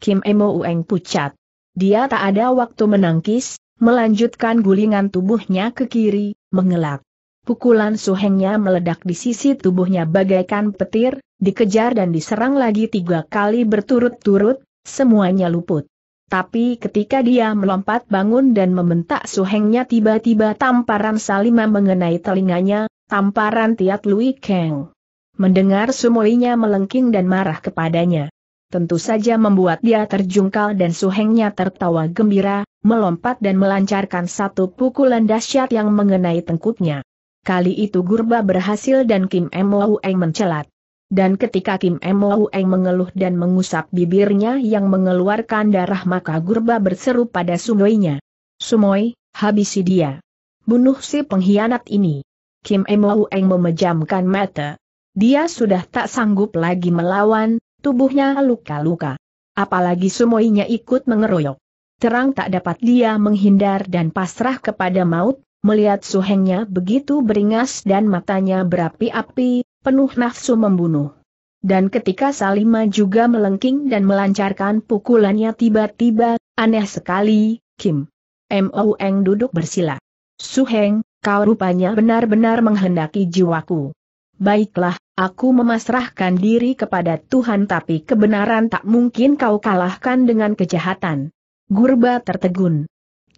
Kim Mo Eng pucat. Dia tak ada waktu menangkis, melanjutkan gulingan tubuhnya ke kiri, mengelak. Pukulan suhengnya meledak di sisi tubuhnya bagaikan petir, Dikejar dan diserang lagi tiga kali berturut-turut, semuanya luput. Tapi ketika dia melompat bangun dan membentak suhengnya tiba-tiba tamparan Salima mengenai telinganya, tamparan Tiat Lui Kang. Mendengar sumoinya melengking dan marah kepadanya. Tentu saja membuat dia terjungkal dan suhengnya tertawa gembira, melompat dan melancarkan satu pukulan dahsyat yang mengenai tengkuknya. Kali itu Gurba berhasil dan Kim Eng mencelat. Dan ketika Kim Emo Eng mengeluh dan mengusap bibirnya yang mengeluarkan darah maka Gurba berseru pada Sumoynya. Sumoy, habisi dia. Bunuh si pengkhianat ini. Kim Emo Eng memejamkan mata. Dia sudah tak sanggup lagi melawan, tubuhnya luka-luka. Apalagi Sumoynya ikut mengeroyok. Terang tak dapat dia menghindar dan pasrah kepada maut, melihat suhengnya begitu beringas dan matanya berapi-api, penuh nafsu membunuh. Dan ketika Salima juga melengking dan melancarkan pukulannya tiba-tiba, aneh sekali, Kim. Moeng duduk bersila. Suheng, kau rupanya benar-benar menghendaki jiwaku. Baiklah, aku memasrahkan diri kepada Tuhan tapi kebenaran tak mungkin kau kalahkan dengan kejahatan. Gurba tertegun.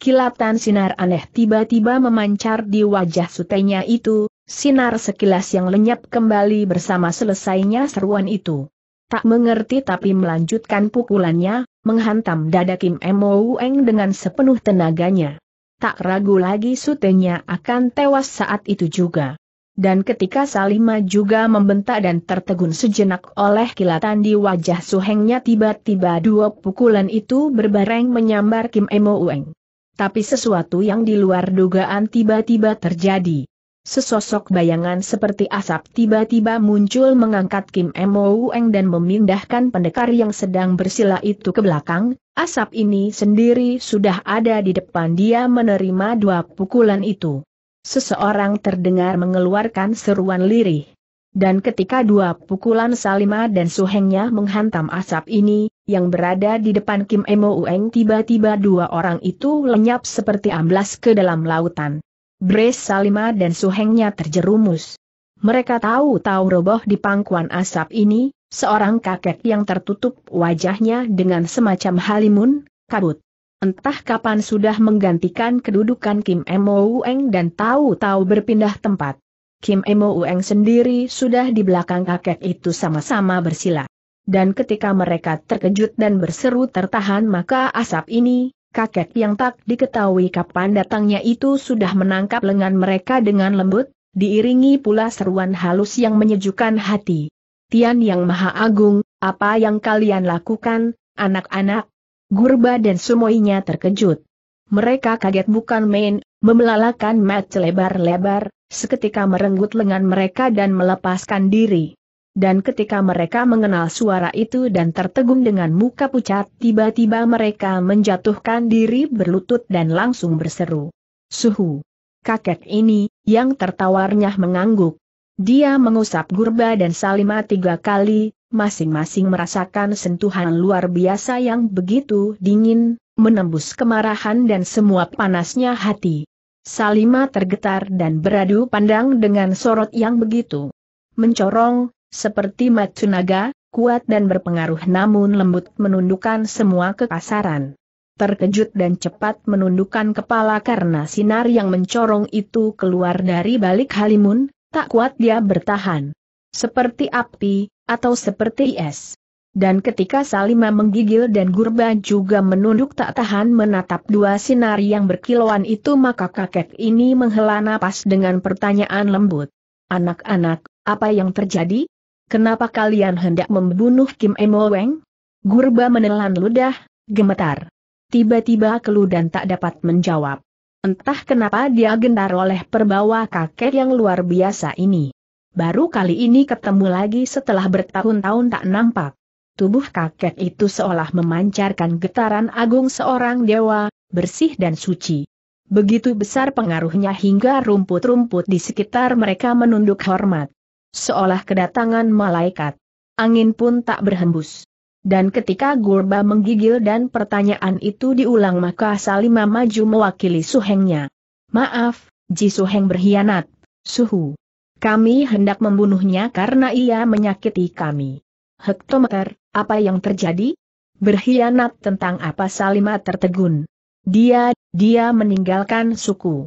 Kilatan sinar aneh tiba-tiba memancar di wajah sutenya itu, Sinar sekilas yang lenyap kembali bersama selesainya seruan itu. Tak mengerti tapi melanjutkan pukulannya, menghantam dada Kim Mo-Ueng dengan sepenuh tenaganya. Tak ragu lagi sutenya akan tewas saat itu juga. Dan ketika Salima juga membentak dan tertegun sejenak oleh kilatan di wajah suhengnya tiba-tiba dua pukulan itu berbareng menyambar Kim Mo-Ueng. Tapi sesuatu yang di luar dugaan tiba-tiba terjadi sesosok bayangan seperti asap tiba-tiba muncul mengangkat Kim Mo Eng dan memindahkan pendekar yang sedang bersila itu ke belakang, asap ini sendiri sudah ada di depan dia menerima dua pukulan itu. Seseorang terdengar mengeluarkan seruan lirih. Dan ketika dua pukulan Salima dan Suhengnya menghantam asap ini, yang berada di depan Kim Emo Ueng tiba-tiba dua orang itu lenyap seperti amblas ke dalam lautan. Bres Salima dan suhengnya terjerumus. Mereka tahu-tahu roboh di pangkuan asap ini, seorang kakek yang tertutup wajahnya dengan semacam halimun, kabut. Entah kapan sudah menggantikan kedudukan Kim Emo Ueng dan tahu-tahu berpindah tempat. Kim Emo Ueng sendiri sudah di belakang kakek itu sama-sama bersila. Dan ketika mereka terkejut dan berseru tertahan maka asap ini, kakek yang tak diketahui kapan datangnya itu sudah menangkap lengan mereka dengan lembut, diiringi pula seruan halus yang menyejukkan hati. Tian Yang Maha Agung, apa yang kalian lakukan, anak-anak? Gurba dan semuanya terkejut. Mereka kaget bukan main, memelalakan mat lebar-lebar, seketika merenggut lengan mereka dan melepaskan diri dan ketika mereka mengenal suara itu dan tertegun dengan muka pucat, tiba-tiba mereka menjatuhkan diri berlutut dan langsung berseru. Suhu! Kakek ini, yang tertawarnya mengangguk. Dia mengusap gurba dan salima tiga kali, masing-masing merasakan sentuhan luar biasa yang begitu dingin, menembus kemarahan dan semua panasnya hati. Salima tergetar dan beradu pandang dengan sorot yang begitu mencorong, seperti Matsunaga, kuat dan berpengaruh namun lembut menundukkan semua kekasaran. Terkejut dan cepat menundukkan kepala karena sinar yang mencorong itu keluar dari balik halimun, tak kuat dia bertahan. Seperti api, atau seperti es. Dan ketika Salima menggigil dan Gurba juga menunduk tak tahan menatap dua sinar yang berkilauan itu maka kakek ini menghela napas dengan pertanyaan lembut. Anak-anak, apa yang terjadi? Kenapa kalian hendak membunuh Kim Emo Weng? Gurba menelan ludah, gemetar. Tiba-tiba keludan tak dapat menjawab. Entah kenapa dia gentar oleh perbawa kakek yang luar biasa ini. Baru kali ini ketemu lagi setelah bertahun-tahun tak nampak. Tubuh kakek itu seolah memancarkan getaran agung seorang dewa, bersih dan suci. Begitu besar pengaruhnya hingga rumput-rumput di sekitar mereka menunduk hormat seolah kedatangan malaikat. Angin pun tak berhembus. Dan ketika Gurba menggigil dan pertanyaan itu diulang maka Salima maju mewakili Suhengnya. Maaf, Ji Suheng berkhianat, Suhu. Kami hendak membunuhnya karena ia menyakiti kami. Hektometer, apa yang terjadi? Berkhianat tentang apa Salima tertegun. Dia, dia meninggalkan suku.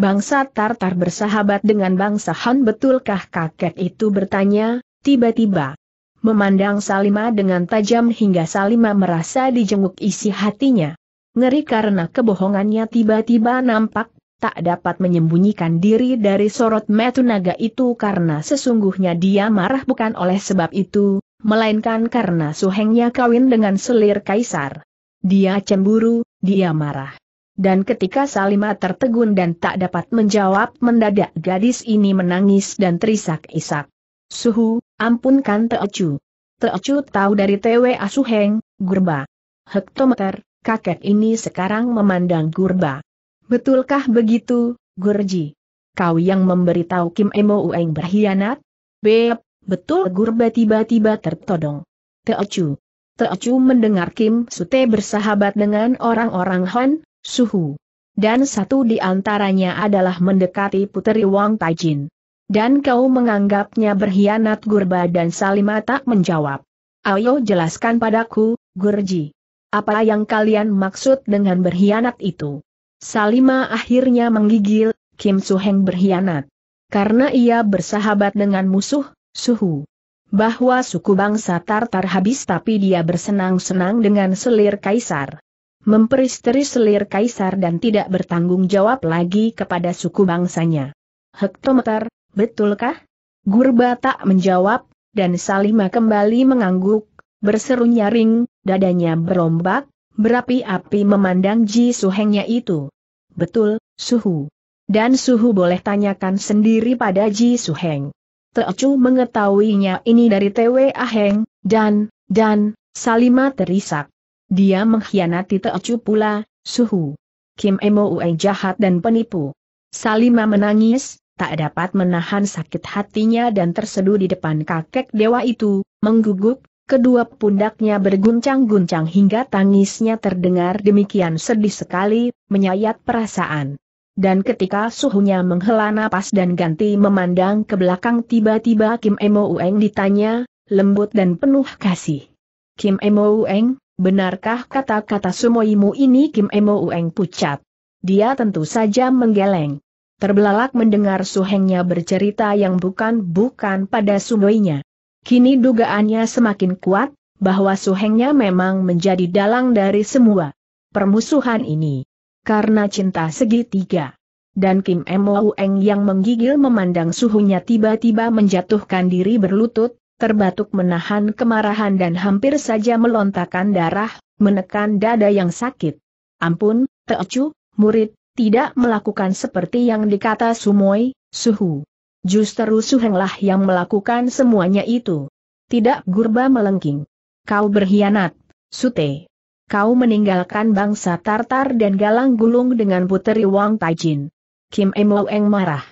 Bangsa Tartar bersahabat dengan bangsa Han betulkah kakek itu bertanya, tiba-tiba. Memandang Salima dengan tajam hingga Salima merasa dijenguk isi hatinya. Ngeri karena kebohongannya tiba-tiba nampak tak dapat menyembunyikan diri dari sorot Metunaga itu karena sesungguhnya dia marah bukan oleh sebab itu, melainkan karena suhengnya kawin dengan selir kaisar. Dia cemburu, dia marah. Dan ketika Salima tertegun dan tak dapat menjawab mendadak gadis ini menangis dan terisak-isak. Suhu, ampunkan Teocu. Teocu tahu dari Tewe Asuheng, Gurba. Hektometer, kakek ini sekarang memandang Gurba. Betulkah begitu, Gurji? Kau yang memberitahu Kim Emo Ueng berkhianat? Beb, betul Gurba tiba-tiba tertodong. Teocu. Teocu mendengar Kim Sute bersahabat dengan orang-orang Han, suhu. Dan satu di antaranya adalah mendekati Puteri Wang Taijin. Dan kau menganggapnya berkhianat Gurba dan Salima tak menjawab. Ayo jelaskan padaku, Gurji. Apa yang kalian maksud dengan berkhianat itu? Salima akhirnya menggigil, Kim Suheng berkhianat. Karena ia bersahabat dengan musuh, Suhu. Bahwa suku bangsa Tartar habis tapi dia bersenang-senang dengan selir kaisar memperisteri selir kaisar dan tidak bertanggung jawab lagi kepada suku bangsanya. Hektometer, betulkah? Gurba tak menjawab, dan Salima kembali mengangguk, berseru nyaring, dadanya berombak, berapi-api memandang Ji Suhengnya itu. Betul, Suhu. Dan Suhu boleh tanyakan sendiri pada Ji Suheng. Teocu mengetahuinya ini dari Twe Aheng, dan, dan, Salima terisak. Dia mengkhianati Teocu pula, suhu. Kim Emo Ueng jahat dan penipu. Salima menangis, tak dapat menahan sakit hatinya dan terseduh di depan kakek dewa itu, menggugup, kedua pundaknya berguncang-guncang hingga tangisnya terdengar demikian sedih sekali, menyayat perasaan. Dan ketika suhunya menghela napas dan ganti memandang ke belakang tiba-tiba Kim Emo Ueng ditanya, lembut dan penuh kasih. Kim Emo Ueng, benarkah kata-kata sumoimu ini Kim Emo Ueng pucat? Dia tentu saja menggeleng. Terbelalak mendengar suhengnya bercerita yang bukan-bukan pada sumoinya. Kini dugaannya semakin kuat, bahwa suhengnya memang menjadi dalang dari semua permusuhan ini. Karena cinta segitiga dan Kim Ueng yang menggigil memandang suhunya tiba-tiba menjatuhkan diri berlutut, terbatuk menahan kemarahan dan hampir saja melontarkan darah, menekan dada yang sakit. Ampun, Teocu, murid, tidak melakukan seperti yang dikata Sumoy, Suhu. Justru Suhenglah yang melakukan semuanya itu. Tidak Gurba melengking. Kau berkhianat, Sute. Kau meninggalkan bangsa Tartar dan Galang Gulung dengan puteri Wang Taijin. Kim Emloeng marah.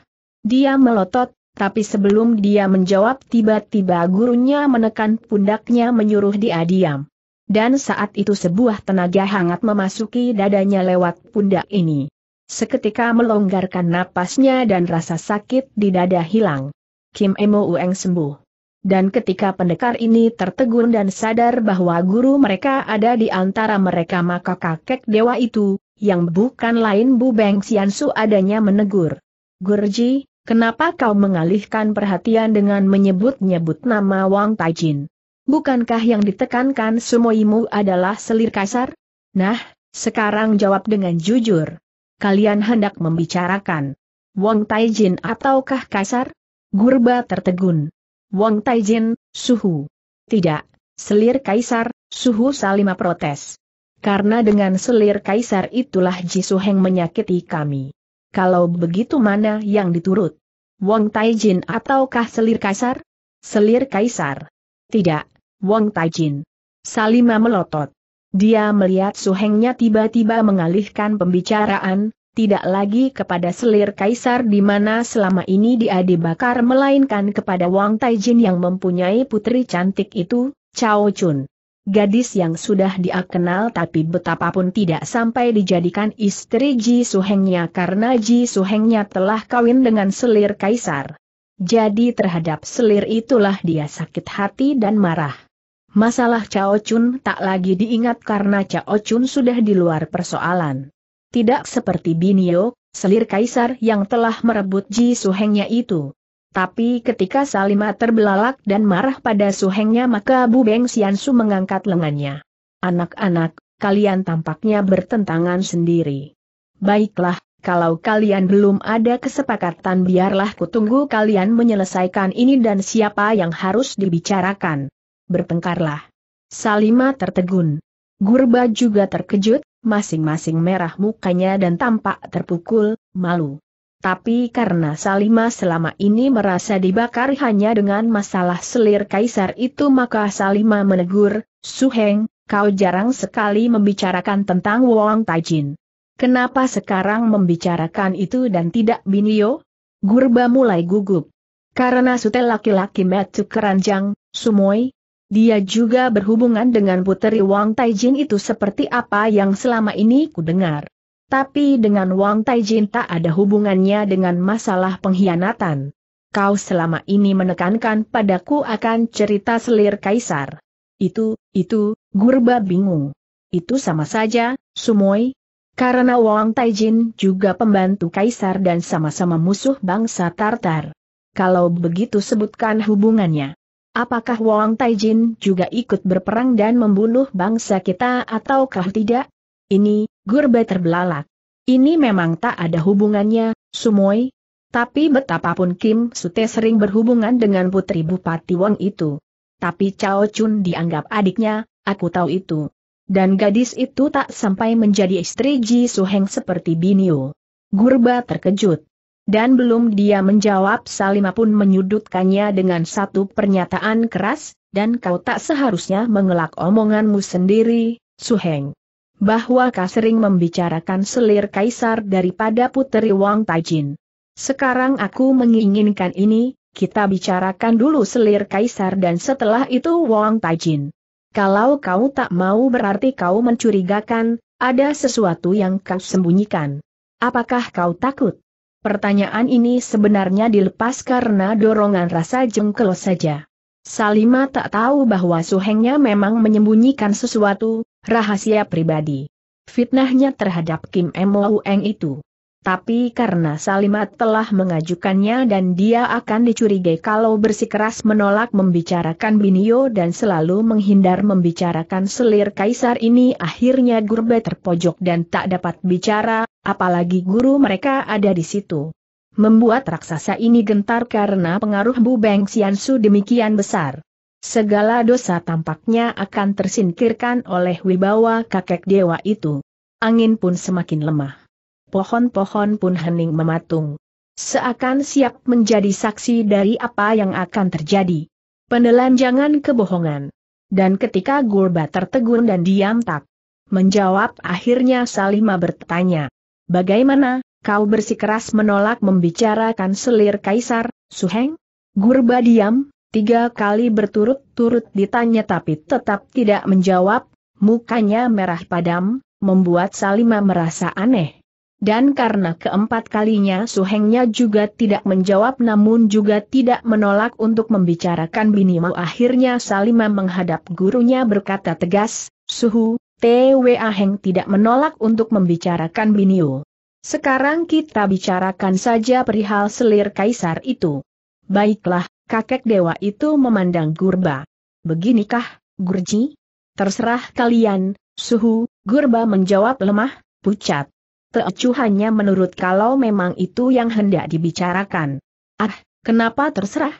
Dia melotot, tapi sebelum dia menjawab tiba-tiba gurunya menekan pundaknya menyuruh dia diam. Dan saat itu sebuah tenaga hangat memasuki dadanya lewat pundak ini. Seketika melonggarkan napasnya dan rasa sakit di dada hilang. Kim Emo Ueng sembuh. Dan ketika pendekar ini tertegun dan sadar bahwa guru mereka ada di antara mereka maka kakek dewa itu, yang bukan lain Bu Beng Xiansu adanya menegur. Gurji, Kenapa kau mengalihkan perhatian dengan menyebut-nyebut nama Wang Taijin? Bukankah yang ditekankan semuimu adalah selir kasar? Nah, sekarang jawab dengan jujur. Kalian hendak membicarakan Wang Taijin ataukah kasar? Gurba tertegun. Wang Taijin, suhu. Tidak, selir kaisar, suhu salima protes. Karena dengan selir kaisar itulah Jisuheng menyakiti kami kalau begitu mana yang diturut? Wong Taijin ataukah selir kaisar? Selir kaisar. Tidak, Wong Taijin. Salima melotot. Dia melihat Su Hengnya tiba-tiba mengalihkan pembicaraan, tidak lagi kepada selir kaisar di mana selama ini dia dibakar melainkan kepada Wang Taijin yang mempunyai putri cantik itu, Cao Chun gadis yang sudah dia kenal tapi betapapun tidak sampai dijadikan istri Ji Suhengnya karena Ji Suhengnya telah kawin dengan selir kaisar. Jadi terhadap selir itulah dia sakit hati dan marah. Masalah Cao Chun tak lagi diingat karena Cao Chun sudah di luar persoalan. Tidak seperti Binio, selir kaisar yang telah merebut Ji Suhengnya itu. Tapi ketika Salima terbelalak dan marah pada suhengnya maka Bu Beng Xiansu mengangkat lengannya. Anak-anak, kalian tampaknya bertentangan sendiri. Baiklah, kalau kalian belum ada kesepakatan biarlah kutunggu kalian menyelesaikan ini dan siapa yang harus dibicarakan. Bertengkarlah. Salima tertegun. Gurba juga terkejut, masing-masing merah mukanya dan tampak terpukul, malu. Tapi karena Salima selama ini merasa dibakar hanya dengan masalah selir kaisar itu maka Salima menegur, Suheng, kau jarang sekali membicarakan tentang Wong Tajin. Kenapa sekarang membicarakan itu dan tidak Binio? Gurba mulai gugup. Karena sute laki-laki metu keranjang, Sumoi. dia juga berhubungan dengan puteri Wang Taijin itu seperti apa yang selama ini kudengar. Tapi dengan Wang Taijin tak ada hubungannya dengan masalah pengkhianatan. Kau selama ini menekankan padaku akan cerita selir kaisar. Itu, itu, Gurba bingung. Itu sama saja, Sumoy. Karena Wang Taijin juga pembantu kaisar dan sama-sama musuh bangsa Tartar. Kalau begitu sebutkan hubungannya. Apakah Wang Taijin juga ikut berperang dan membunuh bangsa kita ataukah tidak? Ini, Gurba terbelalak. Ini memang tak ada hubungannya, Sumoy. Tapi betapapun Kim Sute sering berhubungan dengan putri Bupati Wang itu. Tapi Chao Chun dianggap adiknya, aku tahu itu. Dan gadis itu tak sampai menjadi istri Ji Su-heng seperti Binio. Gurba terkejut. Dan belum dia menjawab Salima pun menyudutkannya dengan satu pernyataan keras, dan kau tak seharusnya mengelak omonganmu sendiri, Su-heng bahwa Ka sering membicarakan selir kaisar daripada puteri Wang Taijin. Sekarang aku menginginkan ini, kita bicarakan dulu selir kaisar dan setelah itu Wang Taijin. Kalau kau tak mau berarti kau mencurigakan, ada sesuatu yang kau sembunyikan. Apakah kau takut? Pertanyaan ini sebenarnya dilepas karena dorongan rasa jengkel saja. Salima tak tahu bahwa suhengnya memang menyembunyikan sesuatu, rahasia pribadi. Fitnahnya terhadap Kim Mo Eng itu. Tapi karena Salima telah mengajukannya dan dia akan dicurigai kalau bersikeras menolak membicarakan Binio dan selalu menghindar membicarakan selir kaisar ini akhirnya Gurbe terpojok dan tak dapat bicara, apalagi guru mereka ada di situ membuat raksasa ini gentar karena pengaruh Bu Beng Xiansu demikian besar. Segala dosa tampaknya akan tersingkirkan oleh wibawa kakek dewa itu. Angin pun semakin lemah. Pohon-pohon pun hening mematung. Seakan siap menjadi saksi dari apa yang akan terjadi. Penelanjangan kebohongan. Dan ketika Gurba tertegun dan diam tak menjawab akhirnya Salima bertanya, Bagaimana, Kau bersikeras menolak membicarakan selir kaisar, Suheng? Gurba diam, tiga kali berturut-turut ditanya tapi tetap tidak menjawab, mukanya merah padam, membuat Salima merasa aneh. Dan karena keempat kalinya Suhengnya juga tidak menjawab namun juga tidak menolak untuk membicarakan binimu akhirnya Salima menghadap gurunya berkata tegas, Suhu, TWA Heng tidak menolak untuk membicarakan Binio. Sekarang kita bicarakan saja perihal selir kaisar itu. Baiklah, kakek dewa itu memandang Gurba. Beginikah, Gurji? Terserah kalian, suhu, Gurba menjawab lemah, pucat. Teecu hanya menurut kalau memang itu yang hendak dibicarakan. Ah, kenapa terserah?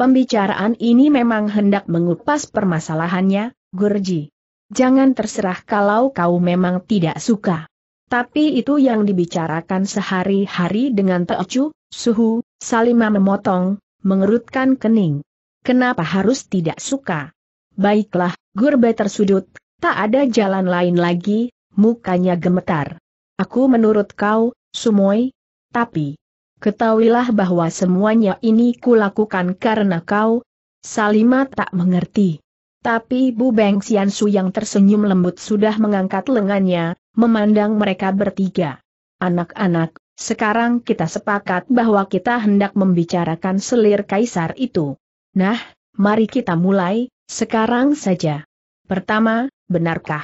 Pembicaraan ini memang hendak mengupas permasalahannya, Gurji. Jangan terserah kalau kau memang tidak suka. Tapi itu yang dibicarakan sehari-hari dengan Teocu, Suhu, Salima memotong, mengerutkan kening. Kenapa harus tidak suka? Baiklah, Gurbe tersudut, tak ada jalan lain lagi, mukanya gemetar. Aku menurut kau, Sumoy? Tapi, ketahuilah bahwa semuanya ini kulakukan karena kau, Salima tak mengerti. Tapi Bu Beng Siansu yang tersenyum lembut sudah mengangkat lengannya, memandang mereka bertiga. Anak-anak, sekarang kita sepakat bahwa kita hendak membicarakan selir kaisar itu. Nah, mari kita mulai, sekarang saja. Pertama, benarkah?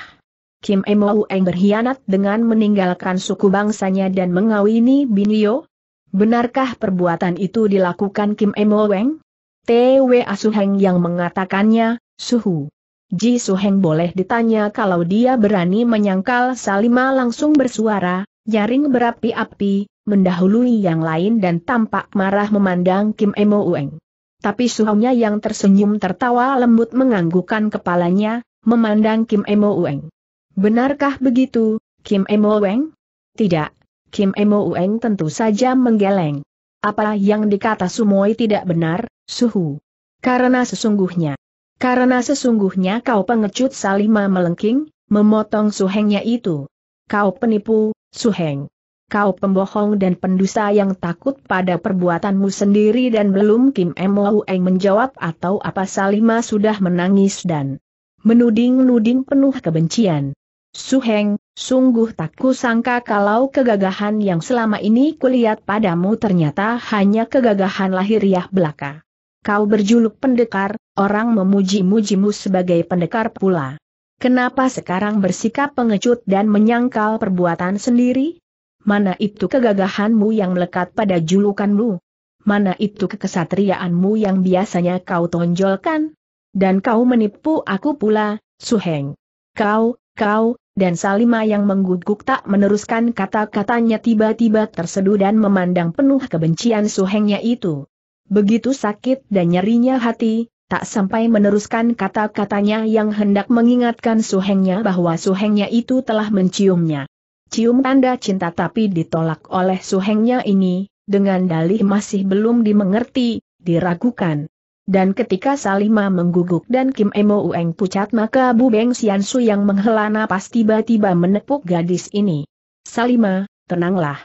Kim Emo Eng berkhianat dengan meninggalkan suku bangsanya dan mengawini Binio? Benarkah perbuatan itu dilakukan Kim Emo Eng? T.W. Asuheng yang mengatakannya, Suhu. Ji Su Heng boleh ditanya kalau dia berani menyangkal Salima langsung bersuara, jaring berapi-api, mendahului yang lain dan tampak marah memandang Kim Emo Ueng. Tapi suhunya yang tersenyum tertawa lembut menganggukkan kepalanya, memandang Kim Emo Ueng. Benarkah begitu, Kim Emo Ueng? Tidak, Kim Emo Ueng tentu saja menggeleng. Apa yang dikata Sumoi tidak benar, Suhu. Karena sesungguhnya, karena sesungguhnya kau pengecut Salima melengking, memotong suhengnya itu. Kau penipu, suheng. Kau pembohong dan pendusta yang takut pada perbuatanmu sendiri dan belum Kim Eng menjawab atau apa Salima sudah menangis dan menuding-nuding penuh kebencian. Suheng, sungguh tak kusangka kalau kegagahan yang selama ini kulihat padamu ternyata hanya kegagahan lahiriah belaka. Kau berjuluk pendekar, orang memuji-mujimu sebagai pendekar pula. Kenapa sekarang bersikap pengecut dan menyangkal perbuatan sendiri? Mana itu kegagahanmu yang melekat pada julukanmu? Mana itu kekesatriaanmu yang biasanya kau tonjolkan? Dan kau menipu aku pula, Suheng. Kau, kau, dan Salima yang mengguguk tak meneruskan kata-katanya tiba-tiba terseduh dan memandang penuh kebencian Suhengnya itu. Begitu sakit dan nyerinya hati, tak sampai meneruskan kata-katanya yang hendak mengingatkan suhengnya bahwa suhengnya itu telah menciumnya. Cium tanda cinta tapi ditolak oleh suhengnya ini, dengan dalih masih belum dimengerti, diragukan. Dan ketika Salima mengguguk dan Kim Emo Ueng pucat maka Bu Beng Sian Su yang menghela napas tiba-tiba menepuk gadis ini. Salima, tenanglah.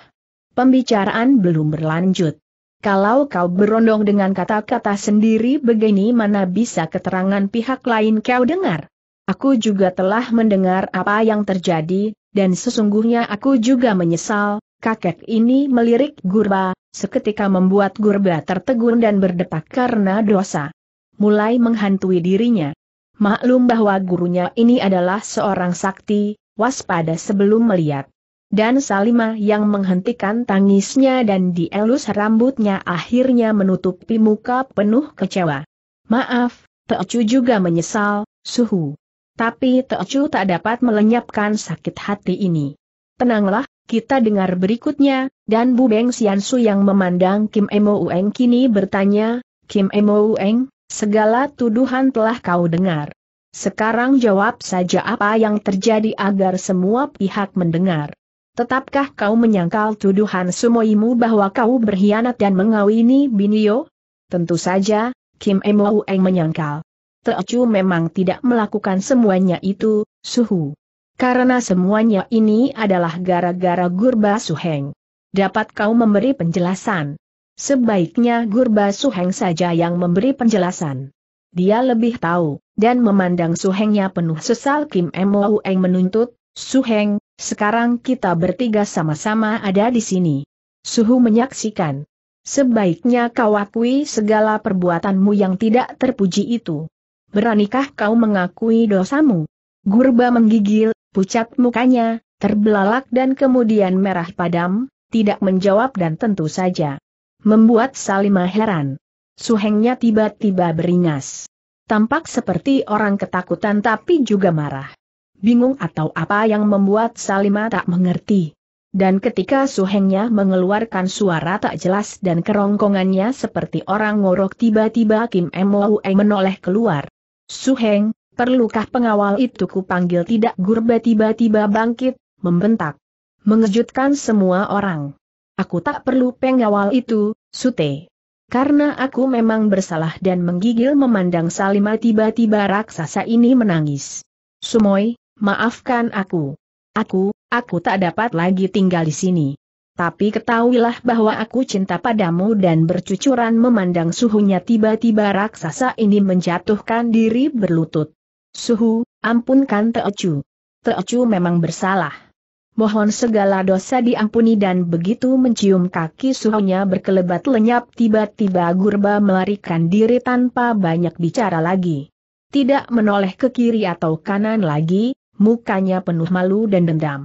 Pembicaraan belum berlanjut. Kalau kau berondong dengan kata-kata sendiri begini mana bisa keterangan pihak lain kau dengar? Aku juga telah mendengar apa yang terjadi, dan sesungguhnya aku juga menyesal, kakek ini melirik gurba, seketika membuat gurba tertegun dan berdetak karena dosa. Mulai menghantui dirinya. Maklum bahwa gurunya ini adalah seorang sakti, waspada sebelum melihat dan Salima yang menghentikan tangisnya dan dielus rambutnya akhirnya menutupi muka penuh kecewa. Maaf, Teocu juga menyesal, suhu. Tapi Teocu tak dapat melenyapkan sakit hati ini. Tenanglah, kita dengar berikutnya, dan Bu Beng Xiansu yang memandang Kim Emo Ueng kini bertanya, Kim Emo Ueng, segala tuduhan telah kau dengar. Sekarang jawab saja apa yang terjadi agar semua pihak mendengar. Tetapkah kau menyangkal tuduhan sumoimu bahwa kau berkhianat dan mengawini Binio? Tentu saja, Kim Emo Eng menyangkal. Teocu memang tidak melakukan semuanya itu, suhu. Karena semuanya ini adalah gara-gara Gurba Suheng. Dapat kau memberi penjelasan? Sebaiknya Gurba Suheng saja yang memberi penjelasan. Dia lebih tahu, dan memandang Suhengnya penuh sesal Kim Emo Eng menuntut, Suheng, sekarang kita bertiga sama-sama ada di sini. Suhu menyaksikan. Sebaiknya kau akui segala perbuatanmu yang tidak terpuji itu. Beranikah kau mengakui dosamu? Gurba menggigil, pucat mukanya, terbelalak dan kemudian merah padam, tidak menjawab dan tentu saja. Membuat Salimah heran. Suhengnya tiba-tiba beringas. Tampak seperti orang ketakutan tapi juga marah bingung atau apa yang membuat Salima tak mengerti. Dan ketika suhengnya mengeluarkan suara tak jelas dan kerongkongannya seperti orang ngorok tiba-tiba Kim Mwoe menoleh keluar. Suheng, perlukah pengawal itu Panggil tidak gurba tiba-tiba bangkit, membentak. Mengejutkan semua orang. Aku tak perlu pengawal itu, Sute. Karena aku memang bersalah dan menggigil memandang Salima tiba-tiba raksasa ini menangis. Sumoy, Maafkan aku. Aku, aku tak dapat lagi tinggal di sini. Tapi ketahuilah bahwa aku cinta padamu dan bercucuran memandang suhunya tiba-tiba raksasa ini menjatuhkan diri berlutut. Suhu, ampunkan Teocu. Teocu memang bersalah. Mohon segala dosa diampuni dan begitu mencium kaki suhunya berkelebat lenyap tiba-tiba Gurba melarikan diri tanpa banyak bicara lagi. Tidak menoleh ke kiri atau kanan lagi, mukanya penuh malu dan dendam.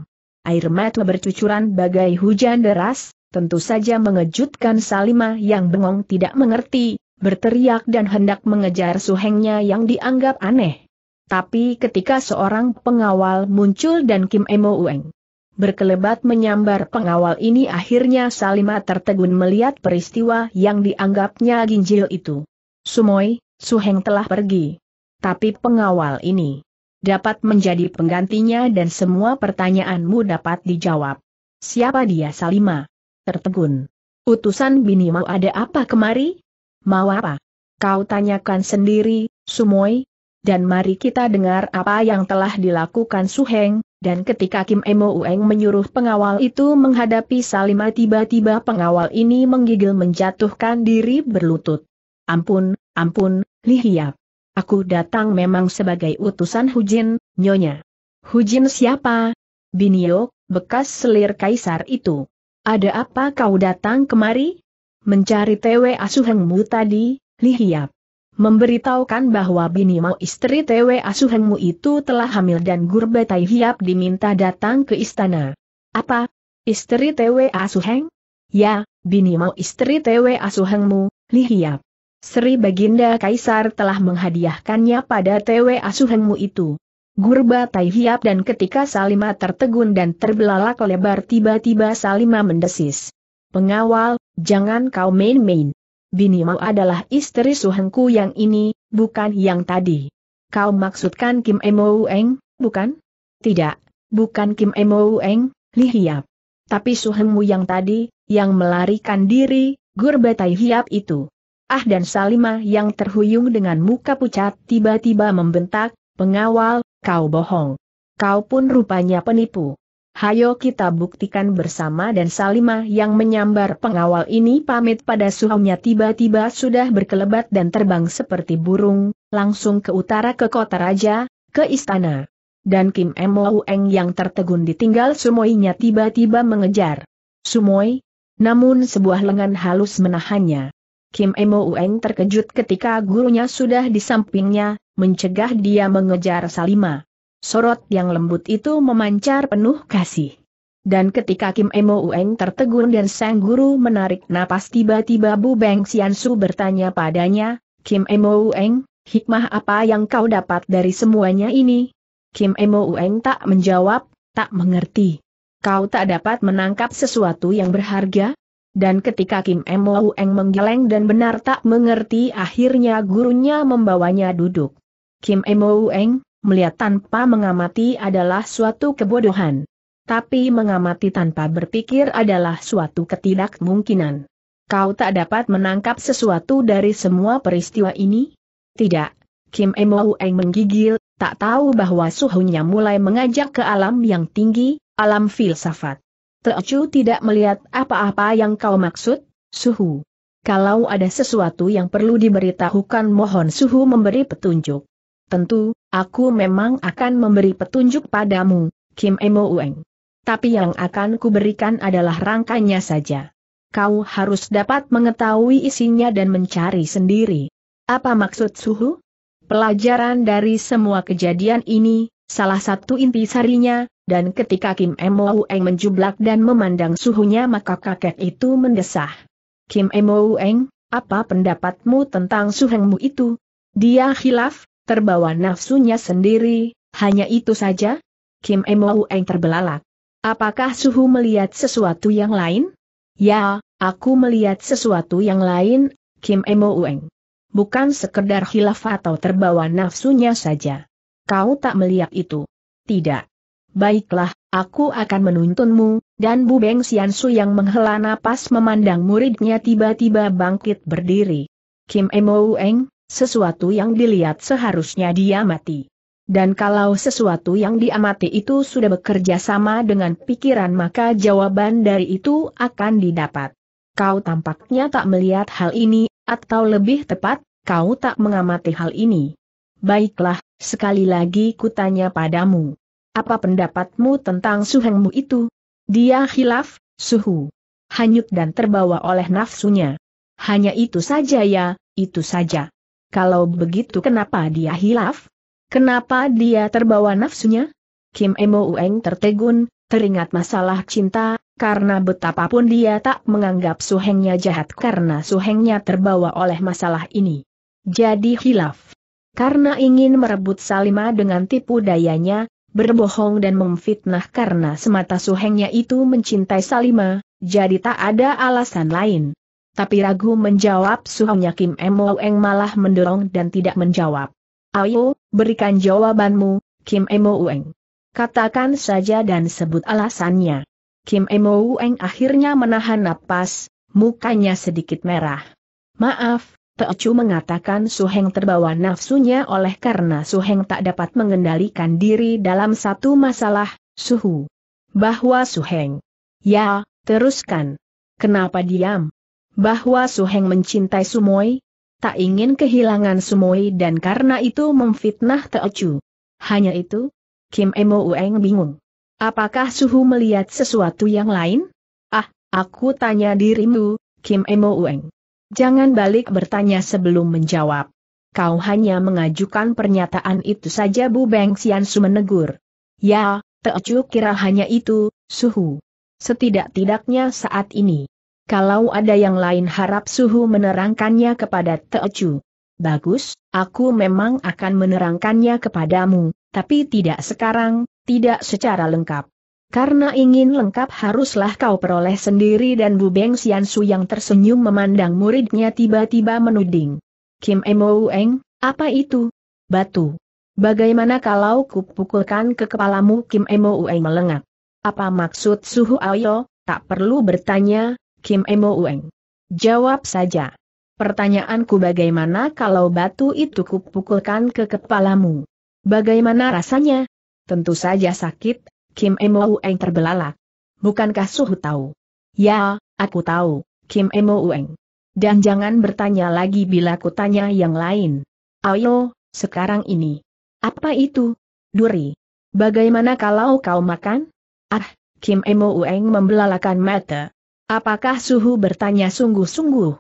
Air mata bercucuran bagai hujan deras, tentu saja mengejutkan Salima yang bengong tidak mengerti, berteriak dan hendak mengejar suhengnya yang dianggap aneh. Tapi ketika seorang pengawal muncul dan Kim Emo Ueng berkelebat menyambar pengawal ini akhirnya Salima tertegun melihat peristiwa yang dianggapnya ginjil itu. Sumoy, Suheng telah pergi. Tapi pengawal ini dapat menjadi penggantinya dan semua pertanyaanmu dapat dijawab. Siapa dia Salima? Tertegun. Utusan bini mau ada apa kemari? Mau apa? Kau tanyakan sendiri, Sumoy. Dan mari kita dengar apa yang telah dilakukan Suheng, dan ketika Kim Emo Ueng menyuruh pengawal itu menghadapi Salima tiba-tiba pengawal ini menggigil menjatuhkan diri berlutut. Ampun, ampun, lihiap. Aku datang memang sebagai utusan Hujin, nyonya. Hujin siapa? Binio, bekas selir kaisar itu. Ada apa kau datang kemari? Mencari Tewe Asuhengmu tadi, Lihiap. Memberitahukan bahwa Binio istri Tewe Asuhengmu itu telah hamil dan Gurbetai Hiap diminta datang ke istana. Apa? Istri Tewe Asuheng? Ya, Binio istri Tewe Asuhengmu, Lihiap. Sri Baginda Kaisar telah menghadiahkannya pada TW asuhanmu itu. Gurba Tai Hiap dan ketika Salima tertegun dan terbelalak lebar tiba-tiba Salima mendesis. Pengawal, jangan kau main-main. Binimau adalah istri suhengku yang ini, bukan yang tadi. Kau maksudkan Kim Emo Eng, bukan? Tidak, bukan Kim Emo Eng, Li Tapi suhengmu yang tadi, yang melarikan diri, Gurba Tai Hiap itu. Ah dan Salima yang terhuyung dengan muka pucat tiba-tiba membentak, pengawal, kau bohong. Kau pun rupanya penipu. Hayo kita buktikan bersama dan Salima yang menyambar pengawal ini pamit pada suhunya tiba-tiba sudah berkelebat dan terbang seperti burung, langsung ke utara ke kota raja, ke istana. Dan Kim M. Eng yang tertegun ditinggal Sumoinya tiba-tiba mengejar. Sumoi? Namun sebuah lengan halus menahannya. Kim Emo Ueng terkejut ketika gurunya sudah di sampingnya, mencegah dia mengejar Salima. Sorot yang lembut itu memancar penuh kasih. Dan ketika Kim Emo Ueng tertegun dan sang guru menarik napas tiba-tiba Bu Beng Su bertanya padanya, Kim Emo Ueng, hikmah apa yang kau dapat dari semuanya ini? Kim Emo Ueng tak menjawab, tak mengerti. Kau tak dapat menangkap sesuatu yang berharga? Dan ketika Kim Mo Eng menggeleng dan benar tak mengerti akhirnya gurunya membawanya duduk. Kim Mo Eng, melihat tanpa mengamati adalah suatu kebodohan. Tapi mengamati tanpa berpikir adalah suatu ketidakmungkinan. Kau tak dapat menangkap sesuatu dari semua peristiwa ini? Tidak. Kim Mo Eng menggigil, tak tahu bahwa suhunya mulai mengajak ke alam yang tinggi, alam filsafat. Teocu tidak melihat apa-apa yang kau maksud, Suhu. Kalau ada sesuatu yang perlu diberitahukan mohon Suhu memberi petunjuk. Tentu, aku memang akan memberi petunjuk padamu, Kim Emo Ueng. Tapi yang akan kuberikan adalah rangkanya saja. Kau harus dapat mengetahui isinya dan mencari sendiri. Apa maksud Suhu? Pelajaran dari semua kejadian ini, salah satu inti sarinya, dan ketika Kim Mo Eng menjublak dan memandang suhunya maka kakek itu mendesah. Kim Mo Eng, apa pendapatmu tentang suhengmu itu? Dia khilaf, terbawa nafsunya sendiri, hanya itu saja? Kim Mo Eng terbelalak. Apakah suhu melihat sesuatu yang lain? Ya, aku melihat sesuatu yang lain, Kim Mo Eng. Bukan sekedar khilaf atau terbawa nafsunya saja. Kau tak melihat itu. Tidak. Baiklah, aku akan menuntunmu, dan Bu Beng Xiansu yang menghela napas memandang muridnya tiba-tiba bangkit berdiri. Kim Emo Eng, sesuatu yang dilihat seharusnya dia mati. Dan kalau sesuatu yang diamati itu sudah bekerja sama dengan pikiran maka jawaban dari itu akan didapat. Kau tampaknya tak melihat hal ini, atau lebih tepat, kau tak mengamati hal ini. Baiklah, sekali lagi kutanya padamu. Apa pendapatmu tentang suhengmu itu? Dia hilaf, suhu. Hanyut dan terbawa oleh nafsunya. Hanya itu saja ya, itu saja. Kalau begitu kenapa dia hilaf? Kenapa dia terbawa nafsunya? Kim Emo Ueng tertegun, teringat masalah cinta, karena betapapun dia tak menganggap suhengnya jahat karena suhengnya terbawa oleh masalah ini. Jadi hilaf. Karena ingin merebut Salima dengan tipu dayanya, berbohong dan memfitnah karena semata suhengnya itu mencintai Salima, jadi tak ada alasan lain. Tapi ragu menjawab suhengnya Kim Emoeng malah mendorong dan tidak menjawab. Ayo, berikan jawabanmu, Kim Emoeng. Katakan saja dan sebut alasannya. Kim Emoeng akhirnya menahan napas, mukanya sedikit merah. Maaf, Teocu mengatakan Su Heng terbawa nafsunya oleh karena Su Heng tak dapat mengendalikan diri dalam satu masalah, Suhu. Bahwa Su Heng. Ya, teruskan. Kenapa diam? Bahwa Su Heng mencintai Sumoi? Tak ingin kehilangan Sumoi dan karena itu memfitnah Teocu. Hanya itu? Kim Emo Ueng bingung. Apakah Suhu melihat sesuatu yang lain? Ah, aku tanya dirimu, Kim Emo Ueng. Jangan balik bertanya sebelum menjawab. Kau hanya mengajukan pernyataan itu saja Bu Beng Xiansu menegur. Ya, Teocu kira hanya itu, suhu. Setidak-tidaknya saat ini. Kalau ada yang lain harap suhu menerangkannya kepada Teocu. Bagus, aku memang akan menerangkannya kepadamu, tapi tidak sekarang, tidak secara lengkap. Karena ingin lengkap haruslah kau peroleh sendiri dan Bu Beng Xiansu yang tersenyum memandang muridnya tiba-tiba menuding. Kim Emo Eng, apa itu? Batu. Bagaimana kalau kupukulkan ke kepalamu Kim Emo Eng melengak? Apa maksud Suhu Ayo? Tak perlu bertanya, Kim Emo Eng. Jawab saja. Pertanyaanku bagaimana kalau batu itu kupukulkan ke kepalamu? Bagaimana rasanya? Tentu saja sakit, Kim Emou Ueng terbelalak. Bukankah Suhu tahu? Ya, aku tahu, Kim Emou Ueng. Dan jangan bertanya lagi bila ku tanya yang lain. Ayo, sekarang ini. Apa itu? Duri. Bagaimana kalau kau makan? Ah, Kim Emo Ueng membelalakan mata. Apakah Suhu bertanya sungguh-sungguh?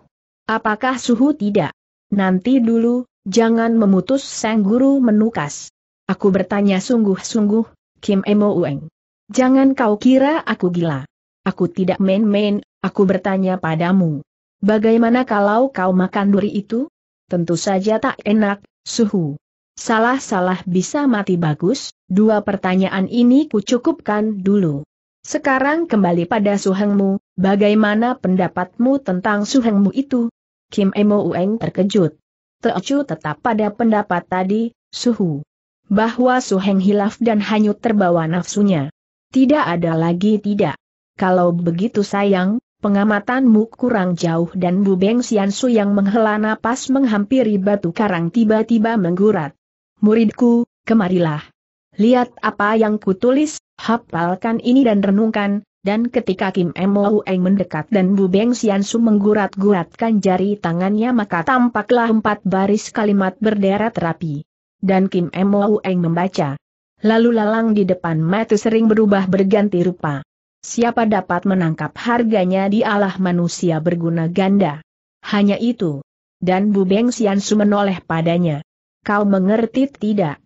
Apakah Suhu tidak? Nanti dulu, jangan memutus sang guru menukas. Aku bertanya sungguh-sungguh, Kim Emo Ueng. Jangan kau kira aku gila. Aku tidak main-main, aku bertanya padamu. Bagaimana kalau kau makan duri itu? Tentu saja tak enak, suhu. Salah-salah bisa mati bagus, dua pertanyaan ini kucukupkan dulu. Sekarang kembali pada suhengmu, bagaimana pendapatmu tentang suhengmu itu? Kim Emo Ueng terkejut. Teocu tetap pada pendapat tadi, suhu bahwa Suheng hilaf dan hanyut terbawa nafsunya. Tidak ada lagi tidak. Kalau begitu sayang, pengamatanmu kurang jauh dan Bu Beng Xiansu yang menghela napas menghampiri batu karang tiba-tiba menggurat. Muridku, kemarilah. Lihat apa yang kutulis, hafalkan ini dan renungkan, dan ketika Kim Emo mendekat dan Bu Beng Xiansu menggurat-guratkan jari tangannya maka tampaklah empat baris kalimat berderet rapi dan Kim Mo Eng membaca. Lalu lalang di depan mata sering berubah berganti rupa. Siapa dapat menangkap harganya di Allah manusia berguna ganda. Hanya itu. Dan Bu Beng Sian Su menoleh padanya. Kau mengerti tidak?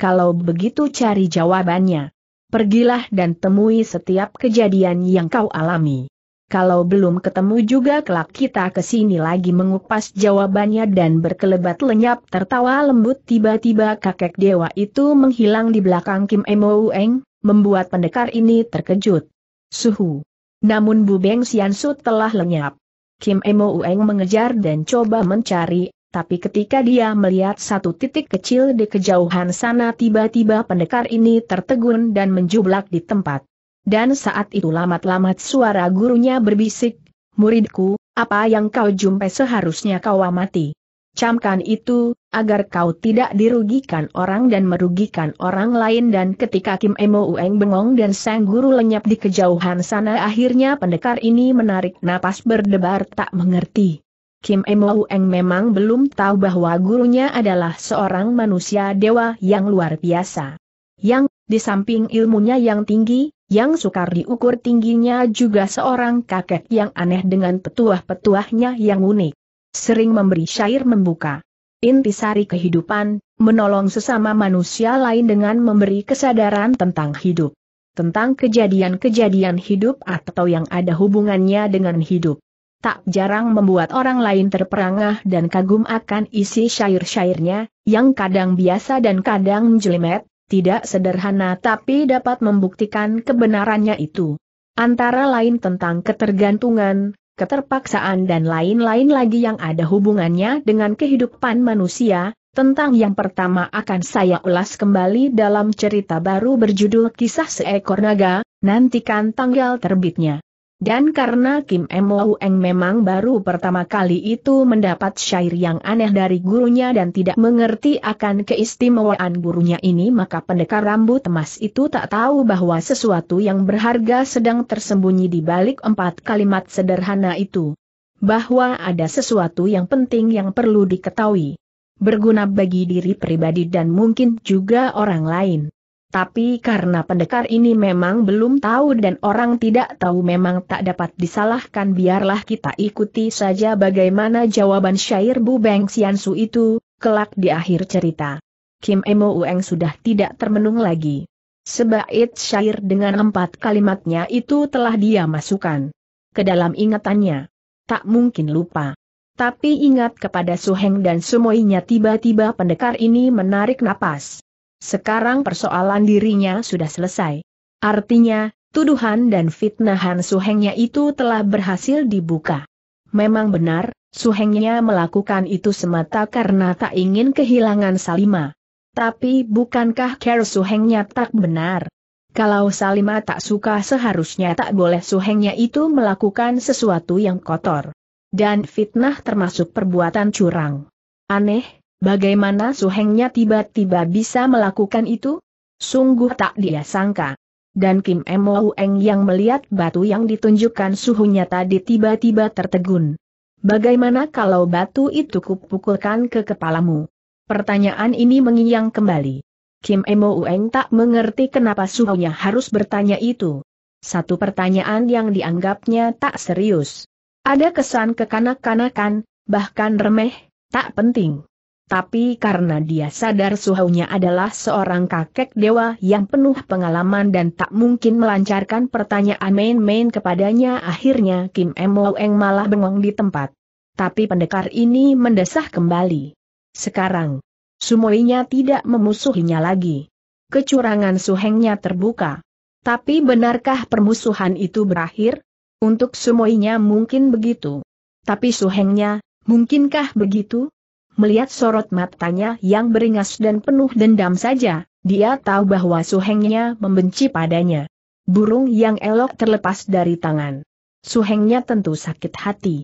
Kalau begitu cari jawabannya. Pergilah dan temui setiap kejadian yang kau alami kalau belum ketemu juga kelak kita ke sini lagi mengupas jawabannya dan berkelebat lenyap tertawa lembut tiba-tiba kakek dewa itu menghilang di belakang Kim Emoueng, membuat pendekar ini terkejut. Suhu. Namun Bu Beng Siansu telah lenyap. Kim Emoueng mengejar dan coba mencari, tapi ketika dia melihat satu titik kecil di kejauhan sana tiba-tiba pendekar ini tertegun dan menjublak di tempat. Dan saat itu lamat-lamat suara gurunya berbisik, Muridku, apa yang kau jumpai seharusnya kau amati. Camkan itu, agar kau tidak dirugikan orang dan merugikan orang lain dan ketika Kim Emo Ueng bengong dan sang guru lenyap di kejauhan sana akhirnya pendekar ini menarik napas berdebar tak mengerti. Kim Emo Ueng memang belum tahu bahwa gurunya adalah seorang manusia dewa yang luar biasa. Yang, di samping ilmunya yang tinggi, yang sukar diukur tingginya juga seorang kakek yang aneh dengan petuah-petuahnya yang unik. Sering memberi syair membuka intisari kehidupan, menolong sesama manusia lain dengan memberi kesadaran tentang hidup. Tentang kejadian-kejadian hidup atau yang ada hubungannya dengan hidup. Tak jarang membuat orang lain terperangah dan kagum akan isi syair-syairnya, yang kadang biasa dan kadang jelimet, tidak sederhana tapi dapat membuktikan kebenarannya itu. Antara lain tentang ketergantungan, keterpaksaan dan lain-lain lagi yang ada hubungannya dengan kehidupan manusia, tentang yang pertama akan saya ulas kembali dalam cerita baru berjudul Kisah Seekor Naga, nantikan tanggal terbitnya. Dan karena Kim Mo Eng memang baru pertama kali itu mendapat syair yang aneh dari gurunya dan tidak mengerti akan keistimewaan gurunya ini maka pendekar rambut emas itu tak tahu bahwa sesuatu yang berharga sedang tersembunyi di balik empat kalimat sederhana itu. Bahwa ada sesuatu yang penting yang perlu diketahui. Berguna bagi diri pribadi dan mungkin juga orang lain. Tapi karena pendekar ini memang belum tahu dan orang tidak tahu memang tak dapat disalahkan biarlah kita ikuti saja bagaimana jawaban syair Bu Beng Siansu itu, kelak di akhir cerita. Kim Emo Ueng sudah tidak termenung lagi. Sebaik syair dengan empat kalimatnya itu telah dia masukkan ke dalam ingatannya. Tak mungkin lupa. Tapi ingat kepada Suheng dan semuanya tiba-tiba pendekar ini menarik napas. Sekarang persoalan dirinya sudah selesai. Artinya, tuduhan dan fitnahan suhengnya itu telah berhasil dibuka. Memang benar, suhengnya melakukan itu semata karena tak ingin kehilangan Salima. Tapi bukankah care suhengnya tak benar? Kalau Salima tak suka seharusnya tak boleh suhengnya itu melakukan sesuatu yang kotor. Dan fitnah termasuk perbuatan curang. Aneh, Bagaimana Suhengnya tiba-tiba bisa melakukan itu? Sungguh tak dia sangka. Dan Kim Mo Eng yang melihat batu yang ditunjukkan suhunya tadi tiba-tiba tertegun. Bagaimana kalau batu itu kupukulkan ke kepalamu? Pertanyaan ini mengiyang kembali. Kim Mo Eng tak mengerti kenapa suhunya harus bertanya itu. Satu pertanyaan yang dianggapnya tak serius. Ada kesan kekanak-kanakan, bahkan remeh, tak penting tapi karena dia sadar suhunya adalah seorang kakek dewa yang penuh pengalaman dan tak mungkin melancarkan pertanyaan main-main kepadanya akhirnya Kim Emoeng malah bengong di tempat. Tapi pendekar ini mendesah kembali. Sekarang, sumoinya tidak memusuhinya lagi. Kecurangan suhengnya terbuka. Tapi benarkah permusuhan itu berakhir? Untuk sumoinya mungkin begitu. Tapi suhengnya, mungkinkah begitu? melihat sorot matanya yang beringas dan penuh dendam saja, dia tahu bahwa suhengnya membenci padanya. Burung yang elok terlepas dari tangan. Suhengnya tentu sakit hati.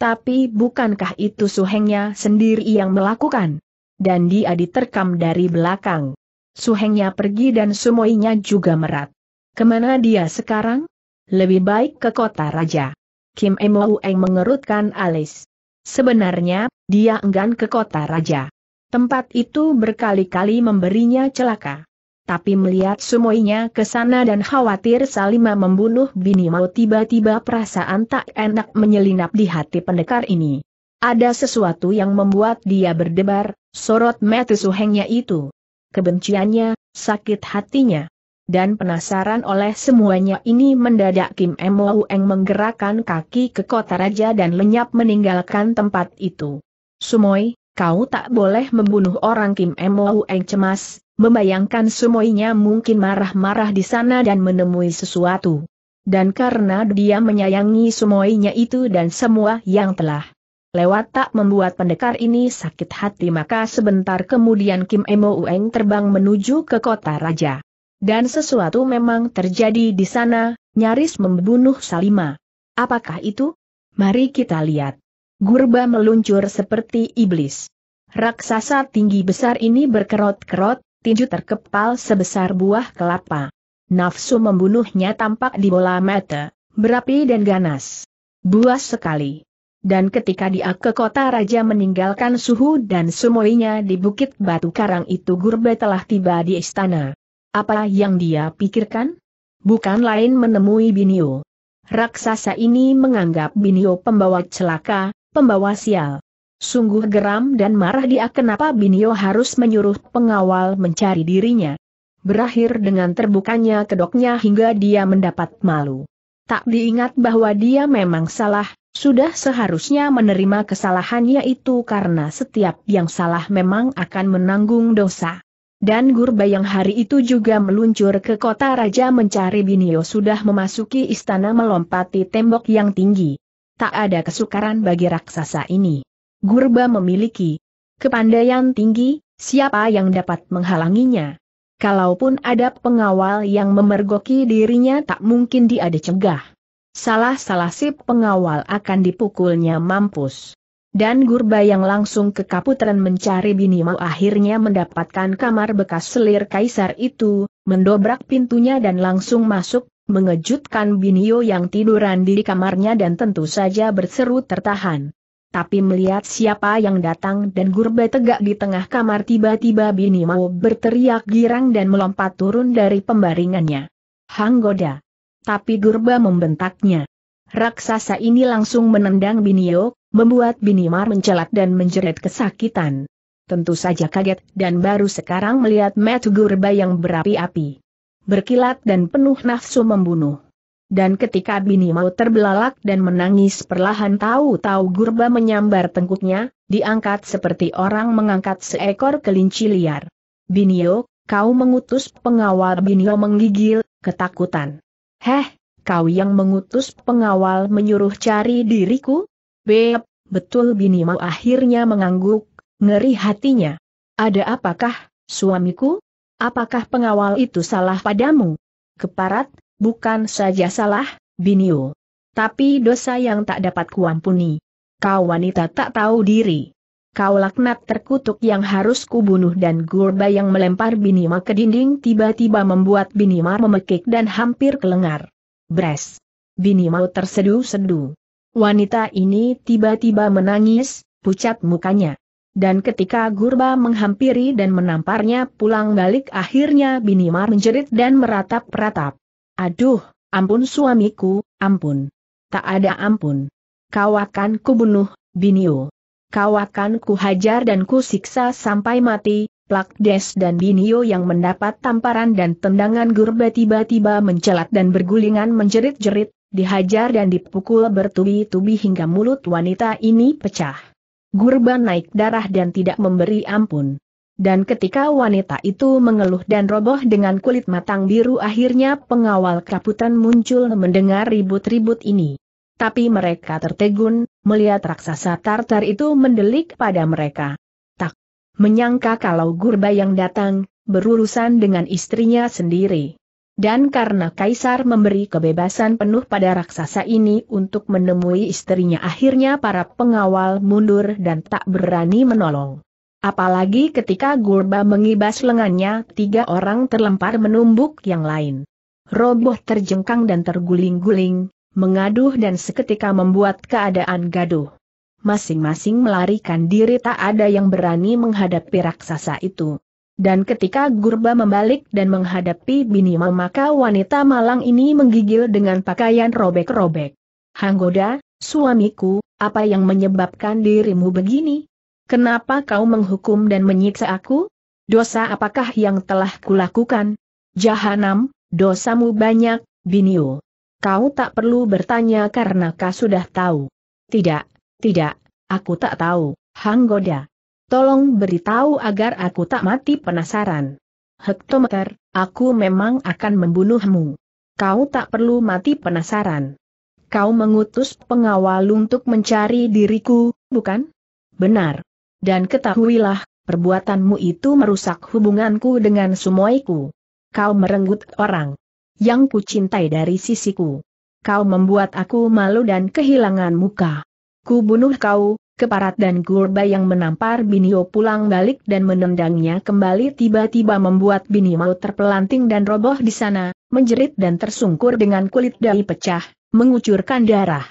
Tapi bukankah itu suhengnya sendiri yang melakukan? Dan dia diterkam dari belakang. Suhengnya pergi dan sumoinya juga merat. Kemana dia sekarang? Lebih baik ke kota raja. Kim Emoueng mengerutkan alis. Sebenarnya, dia enggan ke kota raja. Tempat itu berkali-kali memberinya celaka. Tapi melihat semuanya ke sana dan khawatir Salima membunuh Bini Mau tiba-tiba perasaan tak enak menyelinap di hati pendekar ini. Ada sesuatu yang membuat dia berdebar, sorot mata suhengnya itu. Kebenciannya, sakit hatinya, dan penasaran oleh semuanya ini mendadak Kim Mo Eng menggerakkan kaki ke kota raja dan lenyap meninggalkan tempat itu. Sumoy, kau tak boleh membunuh orang Kim Mo Eng cemas, membayangkan Sumoynya mungkin marah-marah di sana dan menemui sesuatu. Dan karena dia menyayangi Sumoynya itu dan semua yang telah lewat tak membuat pendekar ini sakit hati maka sebentar kemudian Kim Emo Ueng terbang menuju ke kota raja. Dan sesuatu memang terjadi di sana, nyaris membunuh Salima. Apakah itu? Mari kita lihat. Gurba meluncur seperti iblis. Raksasa tinggi besar ini berkerot-kerot, tinju terkepal sebesar buah kelapa. Nafsu membunuhnya tampak di bola mata, berapi dan ganas. Buas sekali. Dan ketika dia ke kota raja meninggalkan suhu dan sumoinya di bukit batu karang itu Gurba telah tiba di istana. Apa yang dia pikirkan? Bukan lain menemui Binio. Raksasa ini menganggap Binio pembawa celaka, pembawa sial. Sungguh geram dan marah dia kenapa Binio harus menyuruh pengawal mencari dirinya. Berakhir dengan terbukanya kedoknya hingga dia mendapat malu. Tak diingat bahwa dia memang salah, sudah seharusnya menerima kesalahannya itu karena setiap yang salah memang akan menanggung dosa. Dan Gurba yang hari itu juga meluncur ke kota raja mencari Binio sudah memasuki istana melompati tembok yang tinggi. Tak ada kesukaran bagi raksasa ini. Gurba memiliki kepandaian tinggi, siapa yang dapat menghalanginya? Kalaupun ada pengawal yang memergoki dirinya tak mungkin dia dicegah. Salah-salah sip pengawal akan dipukulnya mampus. Dan Gurba yang langsung ke Kaputren mencari Mau akhirnya mendapatkan kamar bekas selir kaisar itu, mendobrak pintunya dan langsung masuk, mengejutkan Yo yang tiduran di kamarnya dan tentu saja berseru tertahan. Tapi melihat siapa yang datang dan Gurba tegak di tengah kamar tiba-tiba Mau berteriak girang dan melompat turun dari pembaringannya. Hanggoda! Tapi Gurba membentaknya. Raksasa ini langsung menendang Binio, membuat Binimar mencelat dan menjerit kesakitan. Tentu saja kaget dan baru sekarang melihat Metu Gurba yang berapi-api. Berkilat dan penuh nafsu membunuh. Dan ketika Bini terbelalak dan menangis perlahan tahu-tahu Gurba menyambar tengkuknya, diangkat seperti orang mengangkat seekor kelinci liar. Binio, kau mengutus pengawal Binio menggigil, ketakutan. Heh, kau yang mengutus pengawal menyuruh cari diriku? Beb, betul Bini mau akhirnya mengangguk, ngeri hatinya. Ada apakah, suamiku? Apakah pengawal itu salah padamu? Keparat, bukan saja salah, Biniu, Tapi dosa yang tak dapat kuampuni. Kau wanita tak tahu diri. Kau laknat terkutuk yang harus kubunuh dan gurba yang melempar Binima ke dinding tiba-tiba membuat Binima memekik dan hampir kelengar. Bres. mau terseduh-seduh. Wanita ini tiba-tiba menangis, pucat mukanya. Dan ketika Gurba menghampiri dan menamparnya pulang balik akhirnya Binimar menjerit dan meratap-ratap. Aduh, ampun suamiku, ampun. Tak ada ampun. Kau akan kubunuh, Binio. Kau akan kuhajar dan kusiksa sampai mati, Plak Des dan Binio yang mendapat tamparan dan tendangan Gurba tiba-tiba mencelat dan bergulingan menjerit-jerit, dihajar dan dipukul bertubi-tubi hingga mulut wanita ini pecah. Gurban naik darah dan tidak memberi ampun. Dan ketika wanita itu mengeluh dan roboh dengan kulit matang biru akhirnya pengawal keraputan muncul mendengar ribut-ribut ini. Tapi mereka tertegun, melihat raksasa Tartar itu mendelik pada mereka. Tak menyangka kalau Gurba yang datang, berurusan dengan istrinya sendiri. Dan karena Kaisar memberi kebebasan penuh pada raksasa ini untuk menemui istrinya akhirnya para pengawal mundur dan tak berani menolong. Apalagi ketika Gurba mengibas lengannya tiga orang terlempar menumbuk yang lain. Roboh terjengkang dan terguling-guling, mengaduh dan seketika membuat keadaan gaduh. Masing-masing melarikan diri tak ada yang berani menghadapi raksasa itu. Dan ketika Gurba membalik dan menghadapi Binima maka wanita malang ini menggigil dengan pakaian robek-robek. Hanggoda, suamiku, apa yang menyebabkan dirimu begini? Kenapa kau menghukum dan menyiksa aku? Dosa apakah yang telah kulakukan? Jahanam, dosamu banyak, Binio. Kau tak perlu bertanya karena kau sudah tahu. Tidak, tidak, aku tak tahu, Hanggoda tolong beritahu agar aku tak mati penasaran. Hektometer, aku memang akan membunuhmu. Kau tak perlu mati penasaran. Kau mengutus pengawal untuk mencari diriku, bukan? Benar. Dan ketahuilah, perbuatanmu itu merusak hubunganku dengan sumoiku. Kau merenggut orang yang kucintai dari sisiku. Kau membuat aku malu dan kehilangan muka. Ku bunuh kau, Keparat dan Gurba yang menampar Binio pulang balik dan menendangnya kembali tiba-tiba membuat Binio terpelanting dan roboh di sana, menjerit dan tersungkur dengan kulit dari pecah, mengucurkan darah.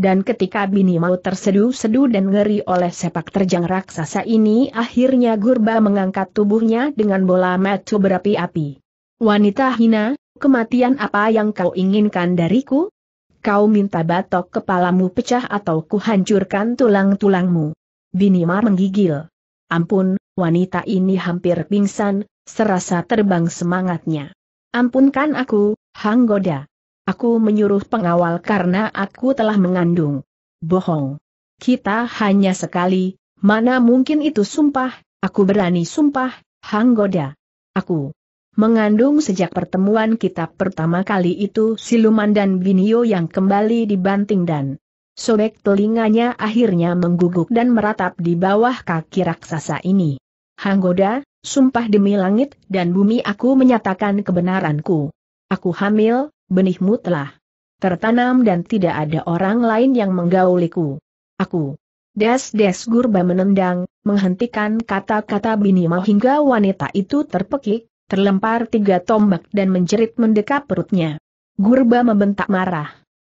Dan ketika Bini mau terseduh-seduh dan ngeri oleh sepak terjang raksasa ini akhirnya Gurba mengangkat tubuhnya dengan bola metu berapi-api. Wanita hina, kematian apa yang kau inginkan dariku? kau minta batok kepalamu pecah atau kuhancurkan tulang-tulangmu. Mar menggigil. Ampun, wanita ini hampir pingsan, serasa terbang semangatnya. Ampunkan aku, Hang Goda. Aku menyuruh pengawal karena aku telah mengandung. Bohong. Kita hanya sekali, mana mungkin itu sumpah, aku berani sumpah, Hang Goda. Aku Mengandung sejak pertemuan kita pertama kali itu siluman dan Binio yang kembali dibanting dan sobek telinganya akhirnya mengguguk dan meratap di bawah kaki raksasa ini. Hanggoda, sumpah demi langit dan bumi aku menyatakan kebenaranku. Aku hamil, benihmu telah tertanam dan tidak ada orang lain yang menggauliku. Aku. Des-des gurba menendang, menghentikan kata-kata binimau hingga wanita itu terpekik, terlempar tiga tombak dan menjerit mendekap perutnya. Gurba membentak marah.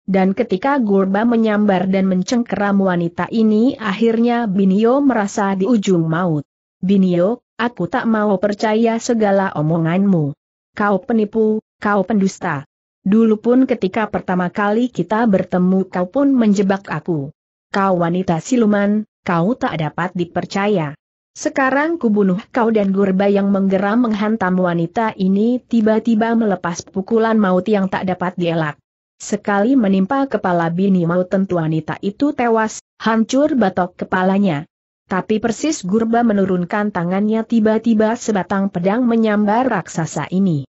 Dan ketika Gurba menyambar dan mencengkeram wanita ini akhirnya Binio merasa di ujung maut. Binio, aku tak mau percaya segala omonganmu. Kau penipu, kau pendusta. Dulu pun ketika pertama kali kita bertemu kau pun menjebak aku. Kau wanita siluman, kau tak dapat dipercaya. Sekarang kubunuh kau dan gurba yang menggeram menghantam wanita ini tiba-tiba melepas pukulan maut yang tak dapat dielak. Sekali menimpa kepala bini maut tentu wanita itu tewas, hancur batok kepalanya. Tapi persis gurba menurunkan tangannya tiba-tiba sebatang pedang menyambar raksasa ini.